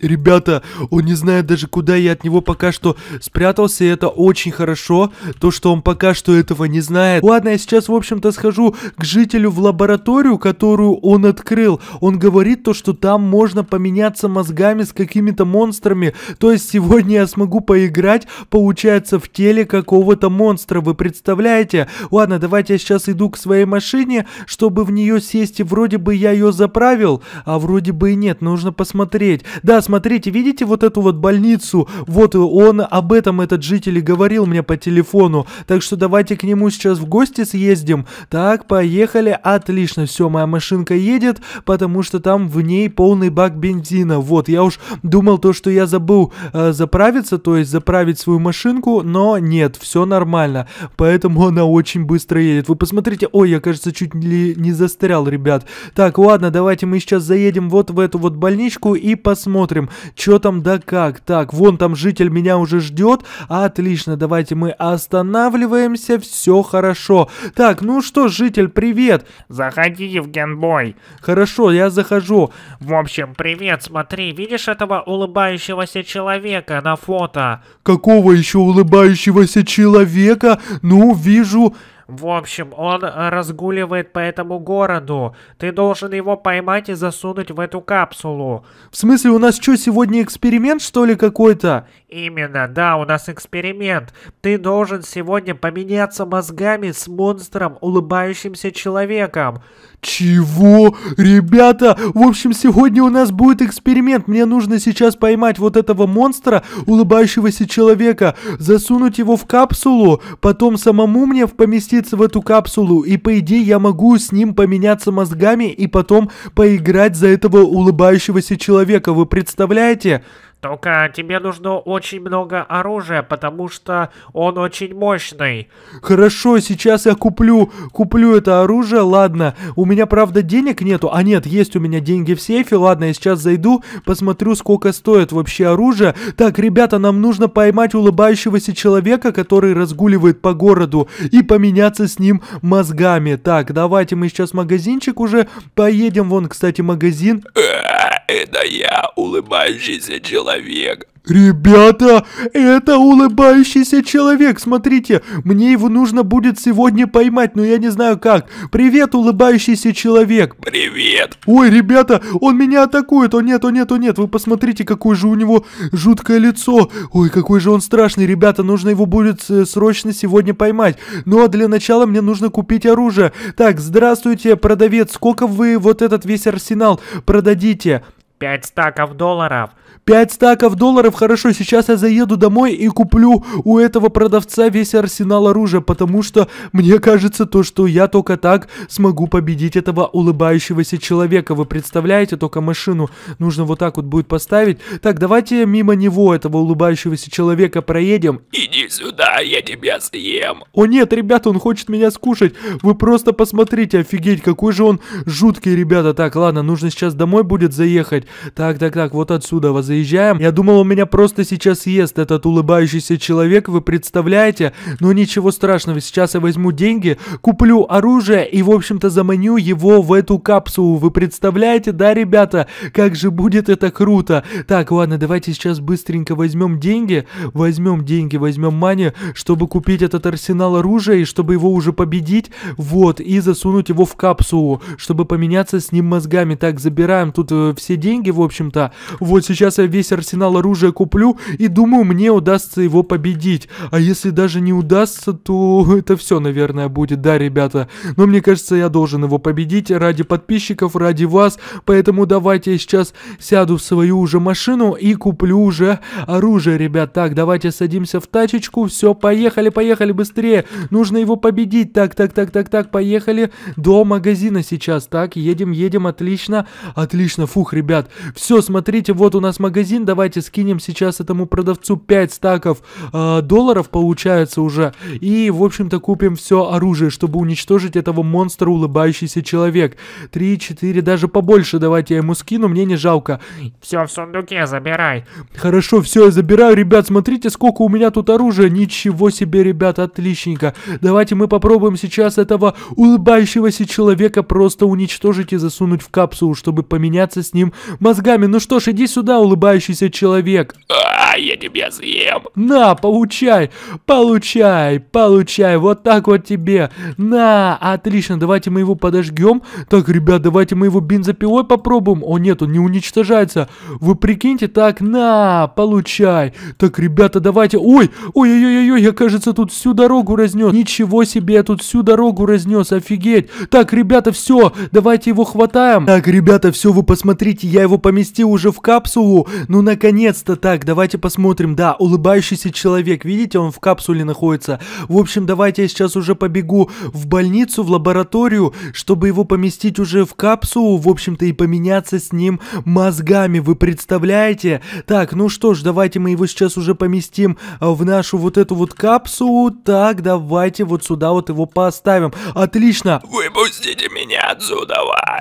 Ребята, он не знает даже куда я от него пока что спрятался, и это очень хорошо, то, что он пока что этого не знает. Ладно, я сейчас, в общем-то, схожу к жителю в лабораторию, которую он открыл. Он говорит то, что там можно поменяться мозгами с какими-то монстрами, то есть сегодня я смогу поиграть, получается, в теле какого-то монстра, вы представляете? Ладно, давайте я сейчас иду к своей машине, чтобы в нее сесть, и вроде бы я ее заправил, а вроде бы и нет, нужно посмотреть. Да, смотрите, видите вот эту вот больницу? Вот он об этом, этот житель, и говорил мне по телефону. Так что давайте к нему сейчас в гости съездим. Так, поехали. Отлично, все, моя машинка едет, потому что там в ней полный бак бензина. Вот, я уж думал то, что я забыл э, заправиться, то есть заправить свою машинку, но нет, все нормально. Поэтому она очень быстро едет. Вы посмотрите, ой, я, кажется, чуть ли не застрял, ребят. Так, ладно, давайте мы сейчас заедем вот в эту вот больничку и посмотрим посмотрим, что там да как. Так, вон там житель меня уже ждет. Отлично, давайте мы останавливаемся, все хорошо. Так, ну что, житель, привет. Заходи, Евгенбой. Хорошо, я захожу. В общем, привет, смотри, видишь этого улыбающегося человека на фото? Какого еще улыбающегося человека? Ну, вижу... В общем, он э, разгуливает по этому городу. Ты должен его поймать и засунуть в эту капсулу. В смысле, у нас что, сегодня эксперимент, что ли, какой-то? Именно, да, у нас эксперимент. Ты должен сегодня поменяться мозгами с монстром, улыбающимся человеком. Чего? Ребята, в общем, сегодня у нас будет эксперимент. Мне нужно сейчас поймать вот этого монстра, улыбающегося человека, засунуть его в капсулу, потом самому мне в поместить поместится в эту капсулу, и по идее я могу с ним поменяться мозгами и потом поиграть за этого улыбающегося человека, вы представляете? Только тебе нужно очень много оружия, потому что он очень мощный. Хорошо, сейчас я куплю, куплю это оружие, ладно. У меня, правда, денег нету. А нет, есть у меня деньги в сейфе. Ладно, я сейчас зайду, посмотрю, сколько стоит вообще оружие. Так, ребята, нам нужно поймать улыбающегося человека, который разгуливает по городу, и поменяться с ним мозгами. Так, давайте мы сейчас в магазинчик уже поедем. Вон, кстати, магазин. Э, это я, улыбающийся человек. Ребята, это улыбающийся человек, смотрите, мне его нужно будет сегодня поймать, но я не знаю как. Привет, улыбающийся человек. Привет. Ой, ребята, он меня атакует, о нет, о нет, о нет, вы посмотрите, какое же у него жуткое лицо. Ой, какой же он страшный, ребята, нужно его будет э, срочно сегодня поймать. Ну а для начала мне нужно купить оружие. Так, здравствуйте, продавец, сколько вы вот этот весь арсенал продадите? Пять стаков долларов. Пять стаков долларов? Хорошо, сейчас я заеду домой и куплю у этого продавца весь арсенал оружия, потому что мне кажется то, что я только так смогу победить этого улыбающегося человека. Вы представляете, только машину нужно вот так вот будет поставить. Так, давайте мимо него, этого улыбающегося человека, проедем. Иди сюда, я тебя съем. О нет, ребята, он хочет меня скушать. Вы просто посмотрите, офигеть, какой же он жуткий, ребята. Так, ладно, нужно сейчас домой будет заехать. Так, так, так, вот отсюда вот заезжаем. Я думал, у меня просто сейчас ест этот улыбающийся человек, вы представляете? Но ну, ничего страшного, сейчас я возьму деньги, куплю оружие и, в общем-то, заманю его в эту капсулу. Вы представляете, да, ребята? Как же будет это круто. Так, ладно, давайте сейчас быстренько возьмем деньги. Возьмем деньги, возьмем мани, чтобы купить этот арсенал оружия и чтобы его уже победить. Вот, и засунуть его в капсулу, чтобы поменяться с ним мозгами. Так, забираем тут э, все деньги деньги, в общем-то. Вот сейчас я весь арсенал оружия куплю и думаю, мне удастся его победить. А если даже не удастся, то [laughs] это все, наверное, будет, да, ребята. Но мне кажется, я должен его победить ради подписчиков, ради вас. Поэтому давайте сейчас сяду в свою уже машину и куплю уже оружие, ребят. Так, давайте садимся в тачечку. Все, поехали, поехали быстрее. Нужно его победить. Так, так, так, так, так, поехали до магазина сейчас. Так, едем, едем, отлично, отлично. Фух, ребят, говорят, все, смотрите, вот у нас магазин, давайте скинем сейчас этому продавцу 5 стаков э, долларов, получается уже, и, в общем-то, купим все оружие, чтобы уничтожить этого монстра, улыбающийся человек. 3, 4, даже побольше давайте я ему скину, мне не жалко. Все в сундуке, забирай. Хорошо, все, я забираю, ребят, смотрите, сколько у меня тут оружия, ничего себе, ребят, отличненько. Давайте мы попробуем сейчас этого улыбающегося человека просто уничтожить и засунуть в капсулу, чтобы поменяться с ним мозгами. Ну что ж, иди сюда, улыбающийся человек. А, я тебя съем. На, получай, получай, получай. Вот так вот тебе. На, отлично, давайте мы его подожгем. Так, ребят, давайте мы его бензопилой попробуем. О, нет, он не уничтожается. Вы прикиньте, так, на, получай. Так, ребята, давайте. Ой, ой-ой-ой, я, кажется, тут всю дорогу разнес. Ничего себе, я тут всю дорогу разнес, офигеть. Так, ребята, все, давайте его хватаем. Так, ребята, все, вы посмотрите, я его помести уже в капсулу. Ну, наконец-то так, давайте посмотрим. Да, улыбающийся человек, видите, он в капсуле находится. В общем, давайте я сейчас уже побегу в больницу, в лабораторию, чтобы его поместить уже в капсулу, в общем-то, и поменяться с ним мозгами, вы представляете? Так, ну что ж, давайте мы его сейчас уже поместим э, в нашу вот эту вот капсулу. Так, давайте вот сюда вот его поставим. Отлично. Выпустите меня отсюда.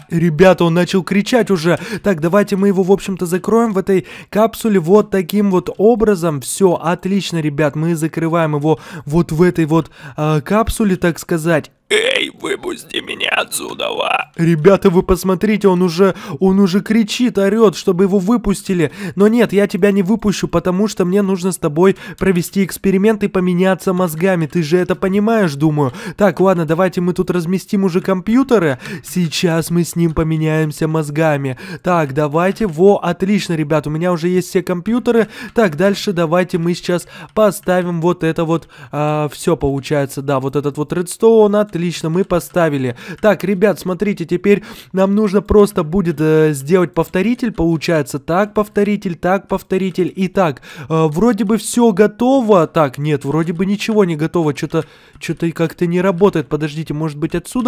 Ребята, он начал кричать уже. Так, давай давайте мы его, в общем-то, закроем в этой капсуле вот таким вот образом. Все, отлично, ребят, мы закрываем его вот в этой вот э, капсуле, так сказать. Эй, выпусти меня отсюда! Ва. Ребята, вы посмотрите, он уже, он уже кричит, орет, чтобы его выпустили. Но нет, я тебя не выпущу, потому что мне нужно с тобой провести эксперимент и поменяться мозгами. Ты же это понимаешь, думаю. Так, ладно, давайте мы тут разместим уже компьютеры. Сейчас мы с ним поменяемся мозгами. Так, давайте, во, отлично, ребят, у меня уже есть все компьютеры. Так, дальше давайте мы сейчас поставим вот это вот, э, а, все получается, да, вот этот вот редстоун, а Лично мы поставили. Так, ребят, смотрите, теперь нам нужно просто будет э, сделать повторитель, получается. Так, повторитель, так, повторитель. И так, э, вроде бы все готово. Так, нет, вроде бы ничего не готово. Что-то что-то как-то не работает. Подождите, может быть отсюда?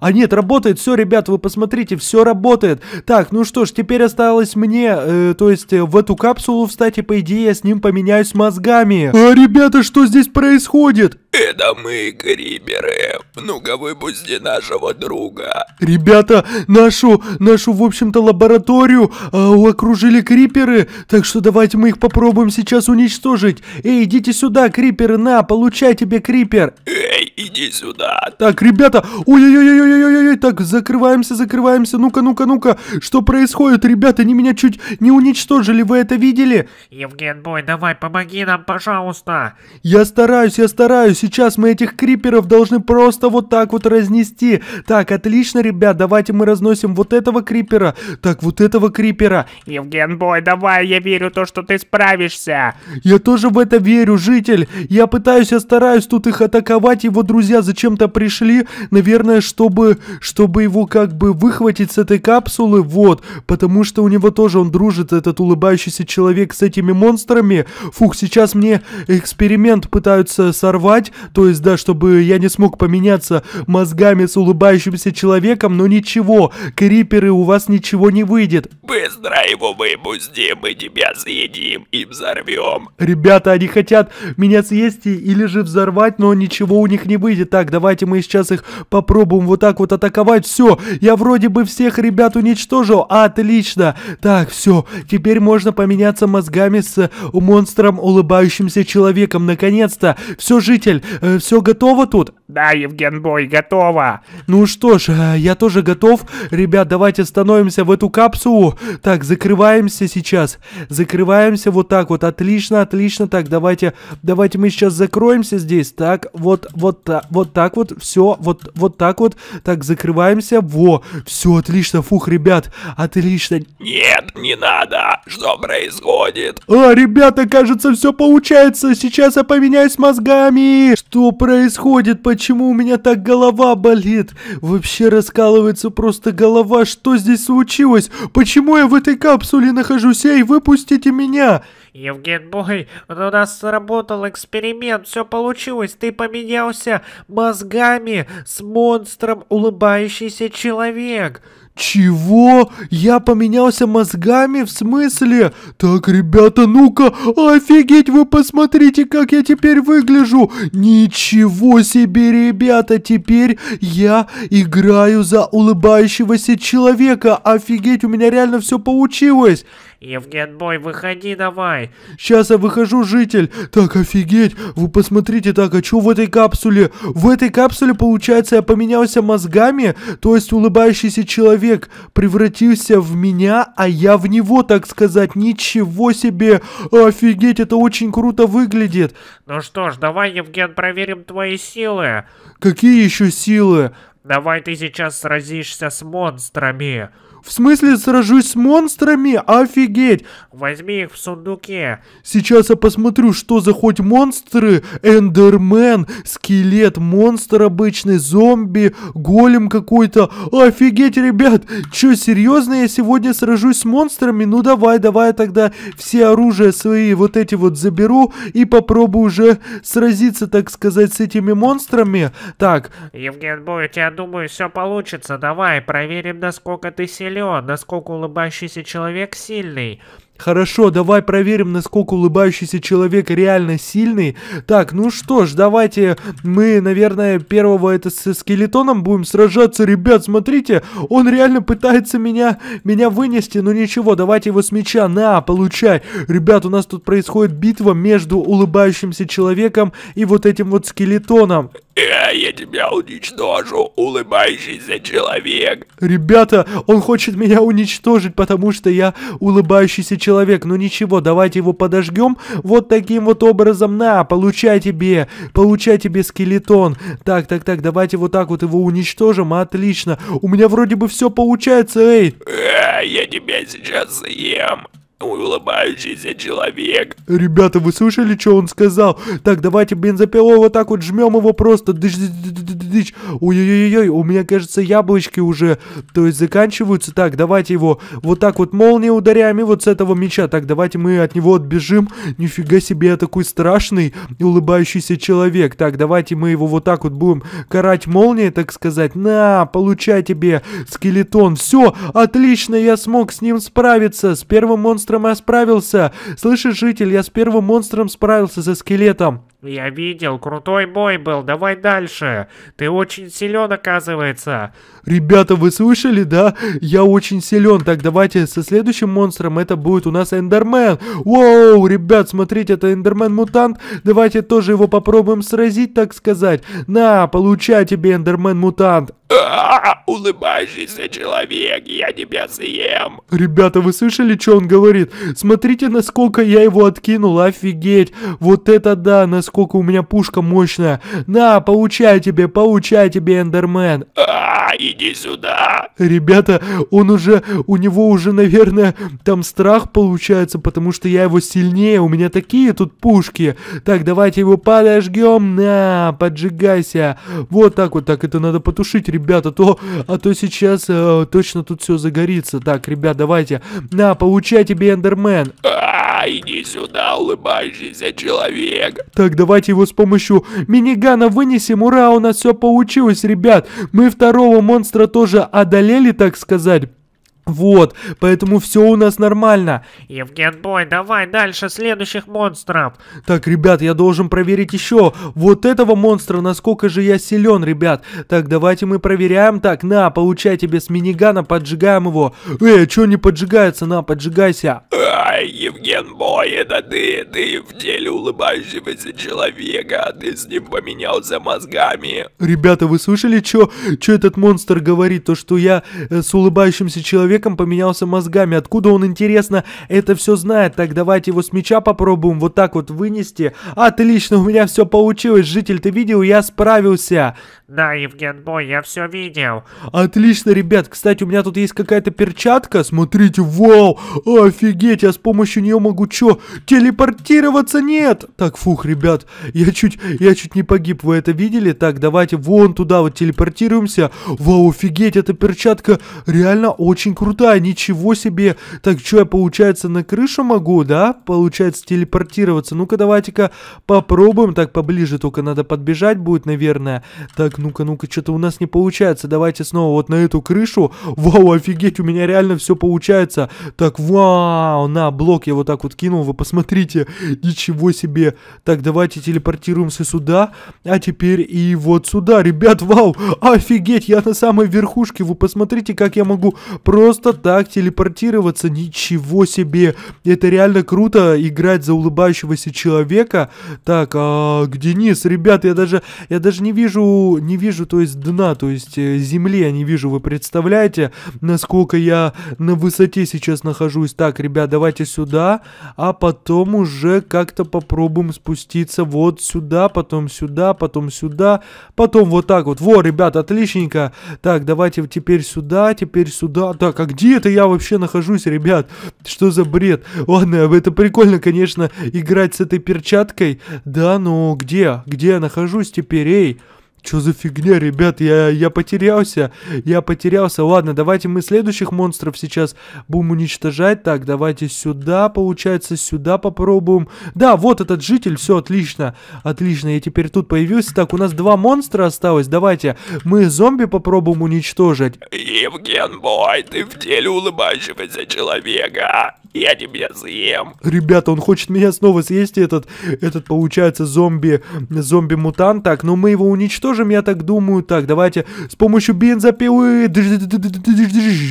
А нет, работает. Все, ребят, вы посмотрите, все работает. Так, ну что ж, теперь осталось мне, э, то есть э, в эту капсулу, кстати, по идее, я с ним поменяюсь мозгами. А, ребята, что здесь происходит? Это мы, гриберы. Ну внуковой бузде нашего друга. Ребята, нашу, нашу, в общем-то, лабораторию а, окружили криперы, так что давайте мы их попробуем сейчас уничтожить. Эй, идите сюда, криперы, на, получай тебе крипер. Эй, иди сюда. Так, ребята, ой-ой-ой-ой-ой-ой, так, закрываемся, закрываемся, ну-ка, ну-ка, ну-ка, что происходит, ребята, они меня чуть не уничтожили, вы это видели? Евген Бой, давай, помоги нам, пожалуйста. Я стараюсь, я стараюсь, сейчас мы этих криперов должны просто вот так вот разнести. Так, отлично, ребят, давайте мы разносим вот этого крипера. Так, вот этого крипера. Евген Бой, давай, я верю то, что ты справишься. Я тоже в это верю, житель. Я пытаюсь, я стараюсь тут их атаковать. Его друзья зачем-то пришли. Наверное, чтобы, чтобы его как бы выхватить с этой капсулы. Вот, потому что у него тоже он дружит, этот улыбающийся человек с этими монстрами. Фух, сейчас мне эксперимент пытаются сорвать. То есть, да, чтобы я не смог поменяться борется мозгами с улыбающимся человеком, но ничего, криперы, у вас ничего не выйдет. Быстро его выпусти, мы тебя съедим и взорвем. Ребята, они хотят меня съесть или же взорвать, но ничего у них не выйдет. Так, давайте мы сейчас их попробуем вот так вот атаковать. Все, я вроде бы всех ребят уничтожил. Отлично. Так, все, теперь можно поменяться мозгами с э, монстром улыбающимся человеком. Наконец-то. Все, житель, э, все готово тут? Да, Евген Фанбой, готово! Ну что ж, э, я тоже готов. Ребят, давайте становимся в эту капсулу. Так, закрываемся сейчас. Закрываемся вот так вот. Отлично, отлично. Так, давайте, давайте мы сейчас закроемся здесь. Так, вот, вот, вот так вот. Все, вот, вот так вот. Так, закрываемся. Во, все отлично. Фух, ребят, отлично. Нет, не надо. Что происходит? А, ребята, кажется, все получается. Сейчас я поменяюсь мозгами. Что происходит? Почему у меня так голова болит. Вообще раскалывается просто голова. Что здесь случилось? Почему я в этой капсуле нахожусь? Эй, выпустите меня! Евген Бой, у нас сработал эксперимент, все получилось, ты поменялся мозгами с монстром улыбающийся человек. Чего? Я поменялся мозгами? В смысле? Так, ребята, ну-ка, офигеть, вы посмотрите, как я теперь выгляжу. Ничего себе, ребята, теперь я играю за улыбающегося человека. Офигеть, у меня реально все получилось. Евгенбой, выходи давай. Сейчас я выхожу, житель. Так, офигеть. Вы посмотрите, так, а что в этой капсуле? В этой капсуле, получается, я поменялся мозгами, то есть улыбающийся человек превратился в меня, а я в него, так сказать. Ничего себе. Офигеть, это очень круто выглядит. Ну что ж, давай, Евген, проверим твои силы. Какие еще силы? Давай ты сейчас сразишься с монстрами. В смысле сражусь с монстрами? Офигеть! Возьми их в сундуке. Сейчас я посмотрю, что за хоть монстры. Эндермен, скелет, монстр обычный, зомби, голем какой-то. Офигеть, ребят! Чё, серьезно я сегодня сражусь с монстрами? Ну давай, давай тогда все оружие свои вот эти вот заберу и попробую уже сразиться, так сказать, с этими монстрами. Так. Евген Бойч, я думаю, все получится. Давай, проверим, насколько ты силен. Наполеон, насколько улыбающийся человек сильный. Хорошо, давай проверим, насколько улыбающийся человек реально сильный. Так, ну что ж, давайте мы, наверное, первого это со скелетоном будем сражаться. Ребят, смотрите, он реально пытается меня, меня вынести, но ничего, давайте его с меча, на, получай. Ребят, у нас тут происходит битва между улыбающимся человеком и вот этим вот скелетоном. Yeah! Э, я тебя уничтожу, улыбающийся человек. Ребята, он хочет меня уничтожить, потому что я улыбающийся человек. Ну ничего, давайте его подожгем вот таким вот образом. На, получай тебе, получай тебе скелетон. Так, так, так, давайте вот так вот его уничтожим, отлично. У меня вроде бы все получается, эй. Э, я тебя сейчас съем. Улыбающийся человек. Ребята, вы слышали, что он сказал? Так, давайте бензопилой вот так вот жмем его просто. Дыш, дыш, дыш, дыш. Ой-ой-ой, у меня, кажется, яблочки уже, то есть заканчиваются. Так, давайте его вот так вот молнией ударяем и вот с этого меча. Так, давайте мы от него отбежим. Нифига себе, я такой страшный улыбающийся человек. Так, давайте мы его вот так вот будем карать молнией, так сказать. На, получай тебе, скелетон. Все, отлично, я смог с ним справиться. С первым монстром монстром я справился. Слышишь, житель, я с первым монстром справился, со скелетом. Я видел, крутой бой был, давай дальше. Ты очень силен, оказывается. Ребята, вы слышали, да? Я очень силен, так давайте со следующим монстром это будет у нас Эндермен. Воу, ребят, смотрите, это Эндермен-мутант. Давайте тоже его попробуем сразить, так сказать. На, получай тебе Эндермен-мутант. А, улыбающийся человек, я тебя съем. Ребята, вы слышали, что он говорит? Смотрите, насколько я его откинул, офигеть. Вот это да, насколько насколько у меня пушка мощная. На, получай тебе, получай тебе, Эндермен. А, иди сюда. Ребята, он уже, у него уже, наверное, там страх получается, потому что я его сильнее, у меня такие тут пушки. Так, давайте его подожгем, на, поджигайся. Вот так вот, так это надо потушить, ребята, то, а то сейчас э, точно тут все загорится. Так, ребят, давайте, на, получай тебе, Эндермен. А, иди сюда, улыбающийся человек. Так, давайте его с помощью минигана вынесем. Ура, у нас все получилось, ребят. Мы второго монстра тоже одолели, так сказать. Вот, поэтому все у нас нормально. Евген давай дальше следующих монстров. Так, ребят, я должен проверить еще вот этого монстра, насколько же я силен, ребят. Так, давайте мы проверяем. Так, на, получай тебе с минигана, поджигаем его. Эй, что не поджигается? На, поджигайся. Ай, в генбой, это ты, ты в теле улыбающегося человека, а ты с ним поменялся мозгами. Ребята, вы слышали, что этот монстр говорит? То, что я э, с улыбающимся человеком поменялся мозгами. Откуда он, интересно, это все знает? Так, давайте его с меча попробуем вот так вот вынести. Отлично, у меня все получилось, житель, ты видел, я справился. Да, Евгенбой, я все видел. Отлично, ребят. Кстати, у меня тут есть какая-то перчатка. Смотрите, вау, офигеть, я с помощью нее могу что, телепортироваться? Нет. Так, фух, ребят, я чуть, я чуть не погиб, вы это видели? Так, давайте вон туда вот телепортируемся. Вау, офигеть, эта перчатка реально очень крутая, ничего себе. Так, что я, получается, на крышу могу, да? Получается, телепортироваться. Ну-ка, давайте-ка попробуем. Так, поближе только надо подбежать будет, наверное. Так, так, ну-ка, ну-ка, что-то у нас не получается. Давайте снова вот на эту крышу. Вау, офигеть, у меня реально все получается. Так, вау, на, блок я вот так вот кинул, вы посмотрите. Ничего себе. Так, давайте телепортируемся сюда. А теперь и вот сюда, ребят, вау. Офигеть, я на самой верхушке. Вы посмотрите, как я могу просто так телепортироваться. Ничего себе. Это реально круто играть за улыбающегося человека. Так, а, Денис, ребят, я даже, я даже не вижу не вижу, то есть дна, то есть э, земли я не вижу. Вы представляете, насколько я на высоте сейчас нахожусь? Так, ребят, давайте сюда, а потом уже как-то попробуем спуститься вот сюда, потом сюда, потом сюда, потом вот так вот. Во, ребят, отличненько. Так, давайте теперь сюда, теперь сюда. Так, а где это я вообще нахожусь, ребят? Что за бред? Ладно, это прикольно, конечно, играть с этой перчаткой. Да, но ну, где? Где я нахожусь теперь? Эй, что за фигня, ребят? Я, я потерялся. Я потерялся. Ладно, давайте мы следующих монстров сейчас будем уничтожать. Так, давайте сюда, получается, сюда попробуем. Да, вот этот житель. Все, отлично. Отлично, я теперь тут появился. Так, у нас два монстра осталось. Давайте мы зомби попробуем уничтожить. Евген, бой, ты в деле улыбающегося человека. Я тебя съем. Ребята, он хочет меня снова съесть, этот, этот получается зомби, зомби-мутант. Так, ну мы его уничтожим, я так думаю. Так, давайте с помощью бензопилы.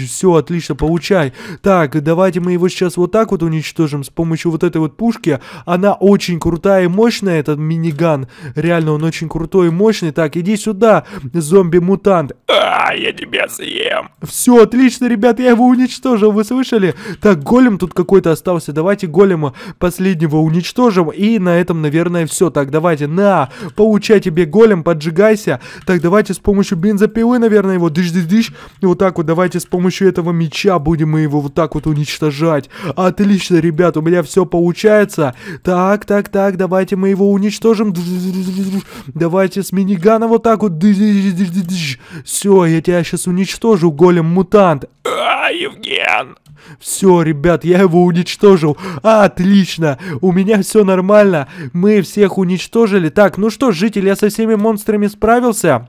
Все, отлично, получай. Так, давайте мы его сейчас вот так вот уничтожим с помощью вот этой вот пушки. Она очень крутая и мощная, этот миниган. Реально, он очень крутой и мощный. Так, иди сюда, зомби-мутант. А, я тебя съем. Все, отлично, ребята, я его уничтожил, вы слышали? Так, голем тут какой-то остался. Давайте голема последнего уничтожим. И на этом, наверное, все. Так, давайте, на, получай тебе голем, поджигайся. Так, давайте с помощью бензопилы, наверное, его дыш-дыш-дыш. И вот так вот давайте с помощью этого меча будем мы его вот так вот уничтожать. Отлично, ребят, у меня все получается. Так, так, так, давайте мы его уничтожим. Давайте с минигана вот так вот. Все, я тебя сейчас уничтожу, голем-мутант. А, Евген! Все, ребят, я его уничтожил. Отлично, у меня все нормально. Мы всех уничтожили. Так, ну что, жители, я со всеми монстрами справился?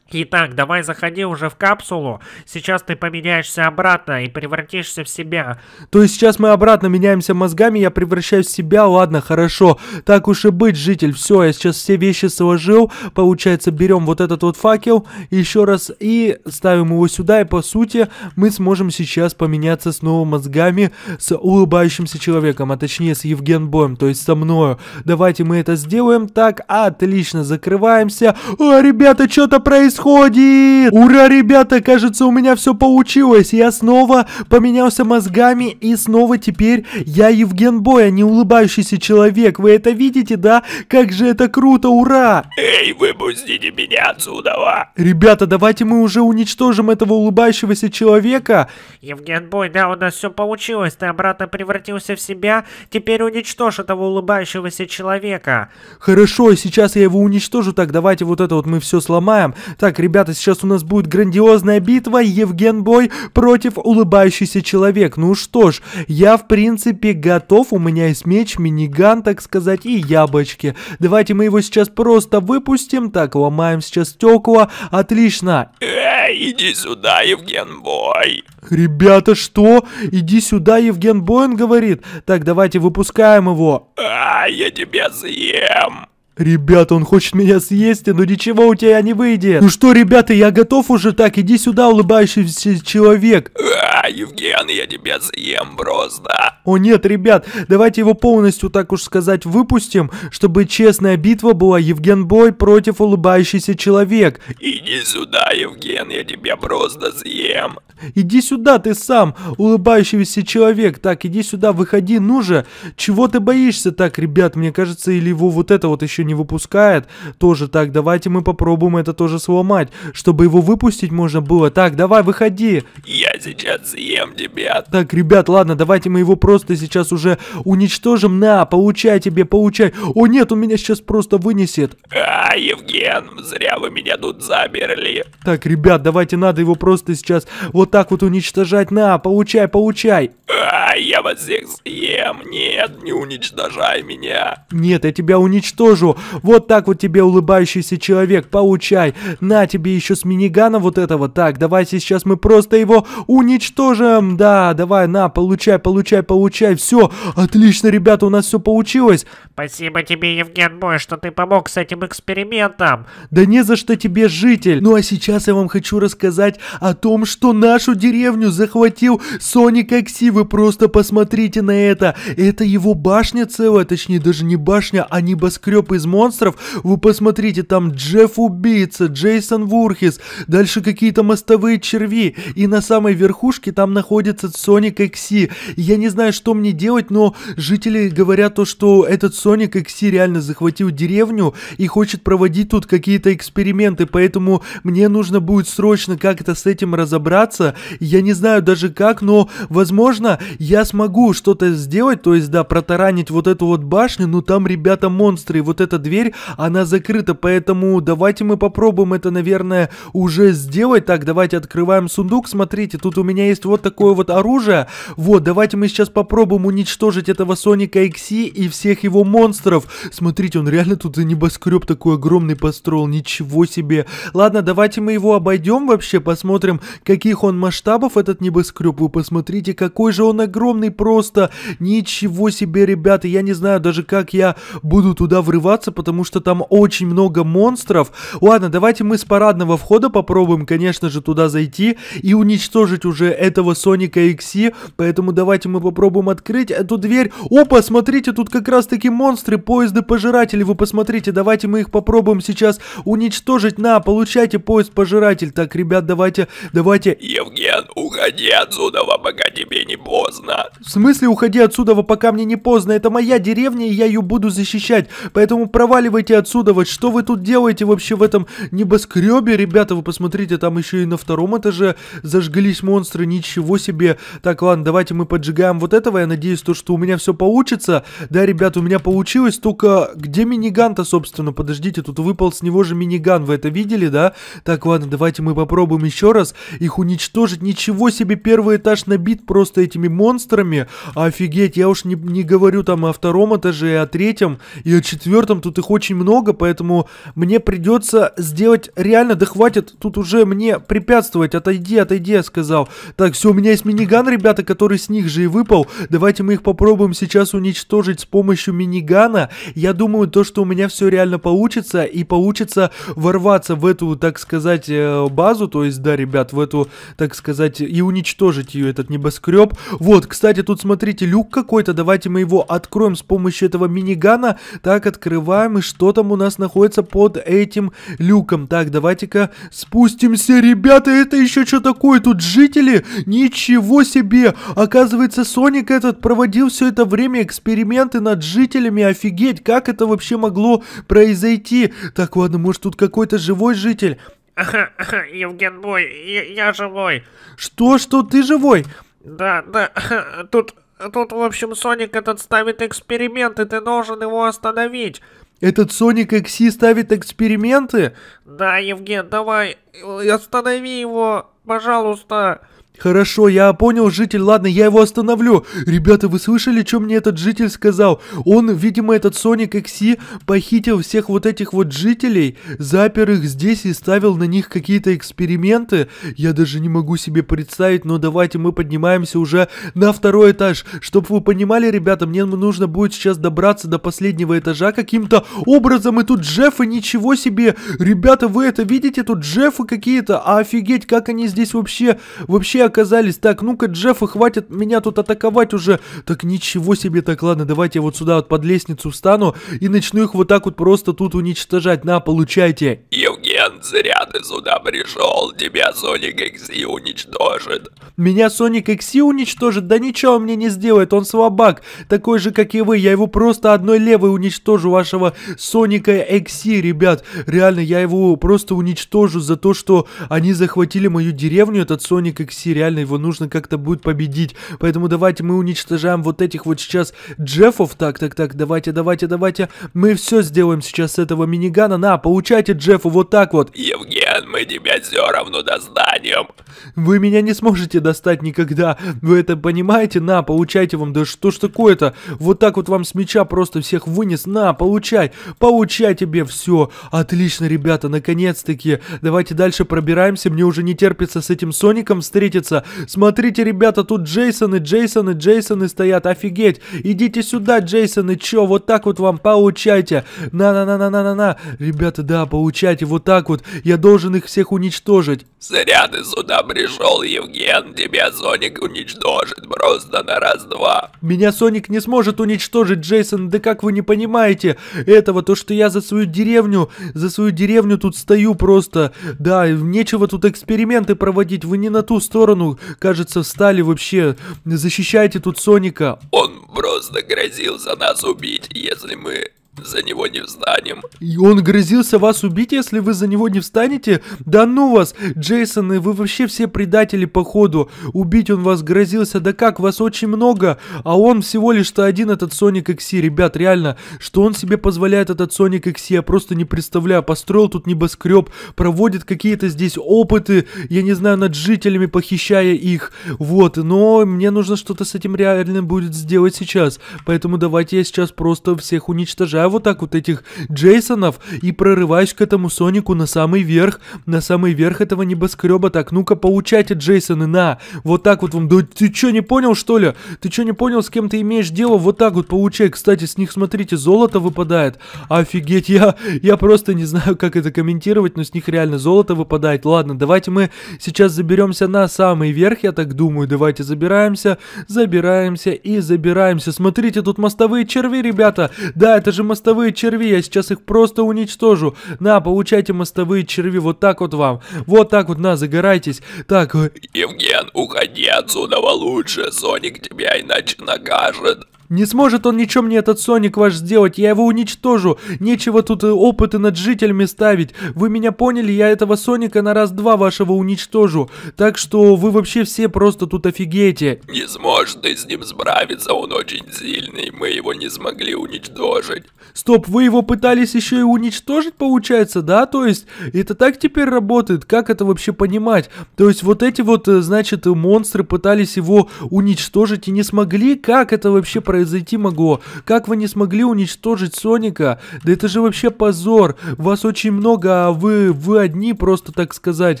Итак, давай заходи уже в капсулу. Сейчас ты поменяешься обратно и превратишься в себя. То есть сейчас мы обратно меняемся мозгами, я превращаюсь в себя? Ладно, хорошо. Так уж и быть, житель. Все, я сейчас все вещи сложил. Получается, берем вот этот вот факел еще раз и ставим его сюда. И по сути, мы сможем сейчас поменяться снова мозгами с улыбающимся человеком, а точнее с Евген Боем, то есть со мною. Давайте мы это сделаем. Так, отлично, закрываемся. О, ребята, что-то происходит происходит? Ура, ребята, кажется, у меня все получилось. Я снова поменялся мозгами и снова теперь я Евген Бой, а не улыбающийся человек. Вы это видите, да? Как же это круто, ура! Эй, выпустите меня отсюда! А! Ребята, давайте мы уже уничтожим этого улыбающегося человека. Евген Бой, да, у нас все получилось. Ты обратно превратился в себя. Теперь уничтожь этого улыбающегося человека. Хорошо, сейчас я его уничтожу. Так, давайте вот это вот мы все сломаем. Так, ребята, сейчас у нас будет грандиозная битва Евген Бой против улыбающийся человек. Ну что ж, я в принципе готов. У меня есть меч, миниган, так сказать, и яблочки. Давайте мы его сейчас просто выпустим. Так, ломаем сейчас стекла. Отлично. Эй, иди сюда, Евген Бой. Ребята, что? Иди сюда, Евген Бой, он говорит. Так, давайте выпускаем его. А, я тебя съем. Ребята, он хочет меня съесть, но ничего у тебя не выйдет. Ну что, ребята, я готов уже так, иди сюда, улыбающийся человек. А, Евген, я тебя съем просто. О нет, ребят, давайте его полностью, так уж сказать, выпустим, чтобы честная битва была Евген Бой против улыбающийся человек. Иди сюда, Евген, я тебя просто съем. Иди сюда, ты сам, улыбающийся человек. Так, иди сюда, выходи, ну же. Чего ты боишься так, ребят? Мне кажется, или его вот это вот еще не выпускает. Тоже так, давайте мы попробуем это тоже сломать, чтобы его выпустить можно было. Так, давай, выходи. Я сейчас съем тебя. Так, ребят, ладно, давайте мы его просто сейчас уже уничтожим. На, получай тебе, получай. О, нет, он меня сейчас просто вынесет. А, Евген, зря вы меня тут заберли Так, ребят, давайте надо его просто сейчас вот так вот уничтожать. На, получай, получай. А, я вас всех съем. Нет, не уничтожай меня. Нет, я тебя уничтожу вот так вот тебе улыбающийся человек, получай. На тебе еще с минигана вот этого. Так, давайте сейчас мы просто его уничтожим. Да, давай, на, получай, получай, получай. Все, отлично, ребята, у нас все получилось. Спасибо тебе, Евген Бой, что ты помог с этим экспериментом. Да не за что тебе, житель. Ну а сейчас я вам хочу рассказать о том, что нашу деревню захватил Соник Акси. Вы просто посмотрите на это. Это его башня целая, точнее даже не башня, а небоскреб из из монстров. Вы посмотрите, там Джефф Убийца, Джейсон Вурхис, дальше какие-то мостовые черви. И на самой верхушке там находится Соник Экси. Я не знаю, что мне делать, но жители говорят то, что этот Соник Экси реально захватил деревню и хочет проводить тут какие-то эксперименты, поэтому мне нужно будет срочно как-то с этим разобраться. Я не знаю даже как, но, возможно, я смогу что-то сделать, то есть, да, протаранить вот эту вот башню, но ну, там, ребята, монстры, и вот это эта дверь, она закрыта, поэтому давайте мы попробуем это, наверное, уже сделать. Так, давайте открываем сундук, смотрите, тут у меня есть вот такое вот оружие. Вот, давайте мы сейчас попробуем уничтожить этого Соника Икси и всех его монстров. Смотрите, он реально тут за небоскреб такой огромный построил, ничего себе. Ладно, давайте мы его обойдем вообще, посмотрим, каких он масштабов этот небоскреб. Вы посмотрите, какой же он огромный просто. Ничего себе, ребята, я не знаю даже, как я буду туда врываться сражаться, потому что там очень много монстров. Ладно, давайте мы с парадного входа попробуем, конечно же, туда зайти и уничтожить уже этого Соника Икси. Поэтому давайте мы попробуем открыть эту дверь. Опа, смотрите, тут как раз-таки монстры, поезды-пожиратели. Вы посмотрите, давайте мы их попробуем сейчас уничтожить. На, получайте поезд-пожиратель. Так, ребят, давайте, давайте. Евген, уходи отсюда, пока тебе не поздно. В смысле уходи отсюда, пока мне не поздно? Это моя деревня, и я ее буду защищать. Поэтому проваливайте отсюда, вот что вы тут делаете вообще в этом небоскребе, ребята, вы посмотрите, там еще и на втором этаже зажглись монстры, ничего себе. Так, ладно, давайте мы поджигаем вот этого, я надеюсь, то, что у меня все получится. Да, ребята, у меня получилось, только где миниган-то, собственно, подождите, тут выпал с него же миниган, вы это видели, да? Так, ладно, давайте мы попробуем еще раз их уничтожить, ничего себе, первый этаж набит просто этими монстрами, офигеть, я уж не, не говорю там о втором этаже, и о третьем, и о четвертом, слишком, тут их очень много, поэтому мне придется сделать реально, да хватит тут уже мне препятствовать, отойди, отойди, я сказал. Так, все, у меня есть миниган, ребята, который с них же и выпал, давайте мы их попробуем сейчас уничтожить с помощью минигана. Я думаю, то, что у меня все реально получится, и получится ворваться в эту, так сказать, э, базу, то есть, да, ребят, в эту, так сказать, и уничтожить ее, этот небоскреб. Вот, кстати, тут, смотрите, люк какой-то, давайте мы его откроем с помощью этого минигана. Так, открываем открываем, и что там у нас находится под этим люком. Так, давайте-ка спустимся, ребята, это еще что такое? Тут жители? Ничего себе! Оказывается, Соник этот проводил все это время эксперименты над жителями, офигеть, как это вообще могло произойти? Так, ладно, может тут какой-то живой житель? Ага, [coughs] ага, Евген бой, я, я живой. Что, что, ты живой? Да, да, [coughs] тут Тут, в общем, Соник этот ставит эксперимент, и ты должен его остановить. Этот Соник Экси ставит эксперименты? Да, Евген, давай, э, останови его, пожалуйста. «Хорошо, я понял, житель, ладно, я его остановлю. Ребята, вы слышали, что мне этот житель сказал? Он, видимо, этот Соник Экси похитил всех вот этих вот жителей, запер их здесь и ставил на них какие-то эксперименты. Я даже не могу себе представить, но давайте мы поднимаемся уже на второй этаж. Чтоб вы понимали, ребята, мне нужно будет сейчас добраться до последнего этажа каким-то образом. И тут Джеффы, ничего себе! Ребята, вы это видите? Тут Джеффы какие-то. Офигеть, как они здесь вообще, вообще оказались. Так, ну-ка, Джеффа, хватит меня тут атаковать уже. Так, ничего себе, так, ладно, давайте я вот сюда вот под лестницу встану и начну их вот так вот просто тут уничтожать. На, получайте. Йоу! момент зря ты сюда пришел. Тебя Соник Экси уничтожит. Меня Соник Экси уничтожит? Да ничего мне не сделает, он слабак. Такой же, как и вы. Я его просто одной левой уничтожу, вашего Соника Экси, ребят. Реально, я его просто уничтожу за то, что они захватили мою деревню, этот Соник Экси. Реально, его нужно как-то будет победить. Поэтому давайте мы уничтожаем вот этих вот сейчас Джеффов. Так, так, так, давайте, давайте, давайте. Мы все сделаем сейчас с этого минигана. На, получайте Джеффа вот так вот «Евген, мы тебя все равно достанем!» «Вы меня не сможете достать никогда! Вы это понимаете? На, получайте вам! Да что ж такое-то? Вот так вот вам с меча просто всех вынес! На, получай! Получай тебе все! Отлично, ребята, наконец-таки! Давайте дальше пробираемся, мне уже не терпится с этим Соником встретиться! Смотрите, ребята, тут Джейсон и Джейсон и Джейсон и стоят! Офигеть! Идите сюда, Джейсон, и чё, вот так вот вам получайте! На-на-на-на-на-на-на! Ребята, да, получайте! Вот так так вот. Я должен их всех уничтожить. Зря ты сюда пришел, Евген. Тебя Соник уничтожит просто на раз-два. Меня Соник не сможет уничтожить, Джейсон. Да как вы не понимаете этого? То, что я за свою деревню, за свою деревню тут стою просто. Да, нечего тут эксперименты проводить. Вы не на ту сторону, кажется, встали вообще. Защищайте тут Соника. Он просто грозил за нас убить, если мы за него не встанем. И он грозился вас убить, если вы за него не встанете? Да ну вас, Джейсон, и вы вообще все предатели походу. Убить он вас грозился, да как, вас очень много. А он всего лишь-то один, этот Соник XC. Ребят, реально, что он себе позволяет, этот Соник XC, я просто не представляю. Построил тут небоскреб, проводит какие-то здесь опыты, я не знаю, над жителями, похищая их. Вот, но мне нужно что-то с этим реально будет сделать сейчас. Поэтому давайте я сейчас просто всех уничтожаю оббегаю вот так вот этих Джейсонов и прорываюсь к этому Сонику на самый верх, на самый верх этого небоскреба. Так, ну-ка, получайте, Джейсоны, на! Вот так вот вам. Да ты что, не понял, что ли? Ты что, не понял, с кем ты имеешь дело? Вот так вот получай. Кстати, с них, смотрите, золото выпадает. Офигеть, я, я просто не знаю, как это комментировать, но с них реально золото выпадает. Ладно, давайте мы сейчас заберемся на самый верх, я так думаю. Давайте забираемся, забираемся и забираемся. Смотрите, тут мостовые черви, ребята. Да, это же мостовые мостовые черви, я сейчас их просто уничтожу. На, получайте мостовые черви, вот так вот вам. Вот так вот, на, загорайтесь. Так, э, Евген, уходи отсюда лучше, Соник тебя иначе накажет. Не сможет он ничем мне этот Соник ваш сделать, я его уничтожу. Нечего тут э, опыты над жителями ставить. Вы меня поняли, я этого Соника на раз-два вашего уничтожу. Так что вы вообще все просто тут офигеете. Не сможет ты с ним справиться, он очень сильный, мы его не смогли уничтожить. Стоп, вы его пытались еще и уничтожить получается, да? То есть это так теперь работает, как это вообще понимать? То есть вот эти вот, э, значит, э, монстры пытались его уничтожить и не смогли, как это вообще происходит? произойти могло? Как вы не смогли уничтожить Соника? Да это же вообще позор. Вас очень много, а вы, вы одни, просто так сказать.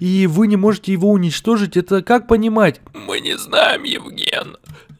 И вы не можете его уничтожить. Это как понимать? Мы не знаем, Евген.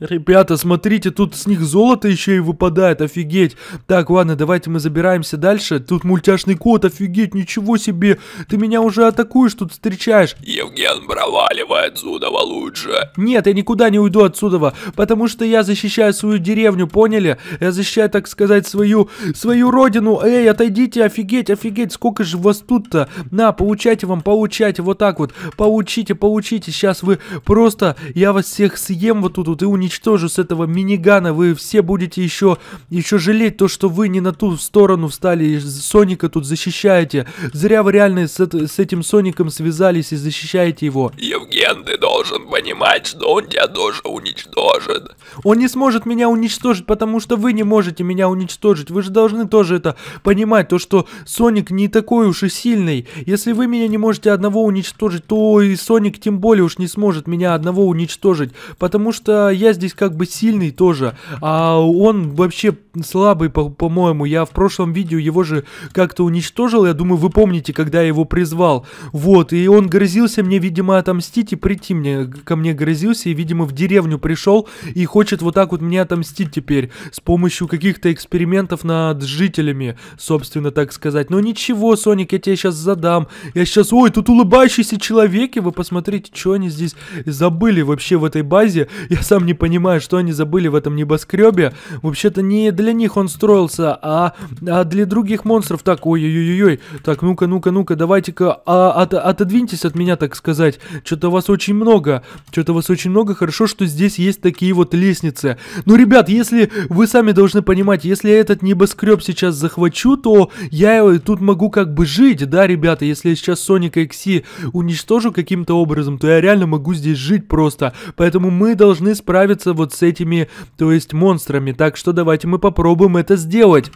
Ребята, смотрите, тут с них золото еще и выпадает, офигеть. Так, ладно, давайте мы забираемся дальше. Тут мультяшный кот, офигеть, ничего себе. Ты меня уже атакуешь, тут встречаешь. Евген, проваливай отсюда лучше. Нет, я никуда не уйду отсюда, потому что я защищаю свою деревню, поняли? Я защищаю, так сказать, свою, свою родину. Эй, отойдите, офигеть, офигеть, сколько же вас тут-то. На, получайте вам, получайте, вот так вот. Получите, получите, сейчас вы просто, я вас всех съем вот тут вот и уничтожу уничтожу с этого минигана, вы все будете еще, еще жалеть то, что вы не на ту сторону встали и Соника тут защищаете. Зря вы реально с, с этим Соником связались и защищаете его. Евген, ты должен понимать, что он тебя тоже уничтожит. Он не сможет меня уничтожить, потому что вы не можете меня уничтожить. Вы же должны тоже это понимать, то что Соник не такой уж и сильный. Если вы меня не можете одного уничтожить, то и Соник тем более уж не сможет меня одного уничтожить. Потому что я здесь как бы сильный тоже, а он вообще слабый, по-моему. По я в прошлом видео его же как-то уничтожил. Я думаю, вы помните, когда я его призвал. Вот, и он грозился мне, видимо, отомстить и прийти мне. Ко мне грозился и, видимо, в деревню пришел и хочет вот так вот мне отомстить теперь. С помощью каких-то экспериментов над жителями, собственно, так сказать. Но ничего, Соник, я тебе сейчас задам. Я сейчас... Ой, тут улыбающиеся человеки. Вы посмотрите, что они здесь забыли вообще в этой базе. Я сам не понимаю, что они забыли в этом небоскребе. Вообще-то не для для них он строился, а, а для других монстров так, ой-ой-ой-ой, так, ну-ка, ну-ка, ну-ка, давайте-ка а, от, отодвиньтесь от меня, так сказать, что-то вас очень много, что-то вас очень много, хорошо, что здесь есть такие вот лестницы. Ну, ребят, если вы сами должны понимать, если я этот небоскреб сейчас захвачу, то я тут могу как бы жить, да, ребята, если я сейчас Соника Икси уничтожу каким-то образом, то я реально могу здесь жить просто, поэтому мы должны справиться вот с этими, то есть монстрами, так что давайте мы попробуем попробуем это сделать.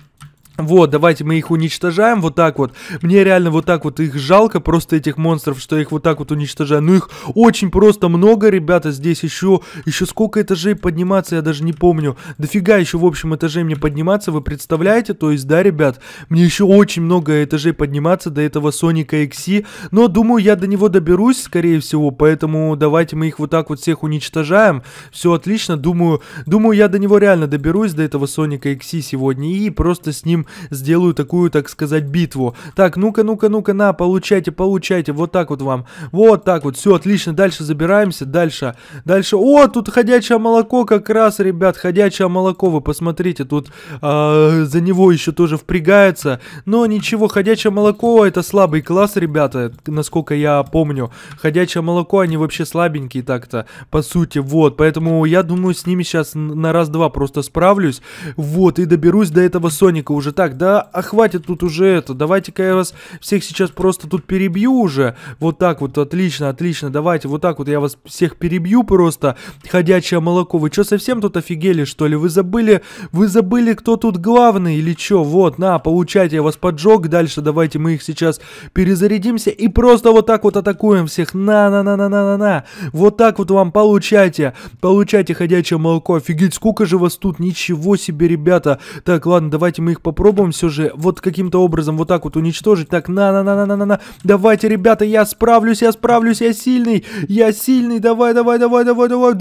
Вот, давайте мы их уничтожаем вот так вот. Мне реально вот так вот их жалко, просто этих монстров, что я их вот так вот уничтожаю. Ну их очень просто много, ребята, здесь еще, еще сколько этажей подниматься, я даже не помню. Дофига еще, в общем, этажей мне подниматься, вы представляете? То есть, да, ребят, мне еще очень много этажей подниматься до этого Соника Экси. Но, думаю, я до него доберусь, скорее всего, поэтому давайте мы их вот так вот всех уничтожаем. Все отлично, думаю, думаю, я до него реально доберусь, до этого Соника Экси сегодня. И просто с ним сделаю такую, так сказать, битву. Так, ну-ка, ну-ка, ну-ка, на, получайте, получайте, вот так вот вам. Вот так вот, все, отлично, дальше забираемся, дальше, дальше. О, тут ходячее молоко как раз, ребят, ходячее молоко, вы посмотрите, тут э, за него еще тоже впрягается. Но ничего, ходячее молоко это слабый класс, ребята, насколько я помню. Ходячее молоко, они вообще слабенькие так-то, по сути, вот. Поэтому я думаю, с ними сейчас на раз-два просто справлюсь. Вот, и доберусь до этого Соника уже так, да, а хватит тут уже это. Давайте-ка я вас всех сейчас просто тут перебью уже. Вот так вот, отлично, отлично. Давайте, вот так вот я вас всех перебью просто. Ходячее молоко. Вы что, совсем тут офигели, что ли? Вы забыли, вы забыли, кто тут главный или что? Вот, на, получайте, я вас поджег. Дальше давайте мы их сейчас перезарядимся и просто вот так вот атакуем всех. На-на-на-на-на-на-на. Вот так вот вам получайте. Получайте ходячее молоко. Офигеть, сколько же вас тут? Ничего себе, ребята. Так, ладно, давайте мы их попробуем попробуем все же вот каким-то образом вот так вот уничтожить. Так, на-на-на-на-на-на. на. Давайте, ребята, я справлюсь, я справлюсь, я сильный. Я сильный, давай, давай, давай, давай, давай.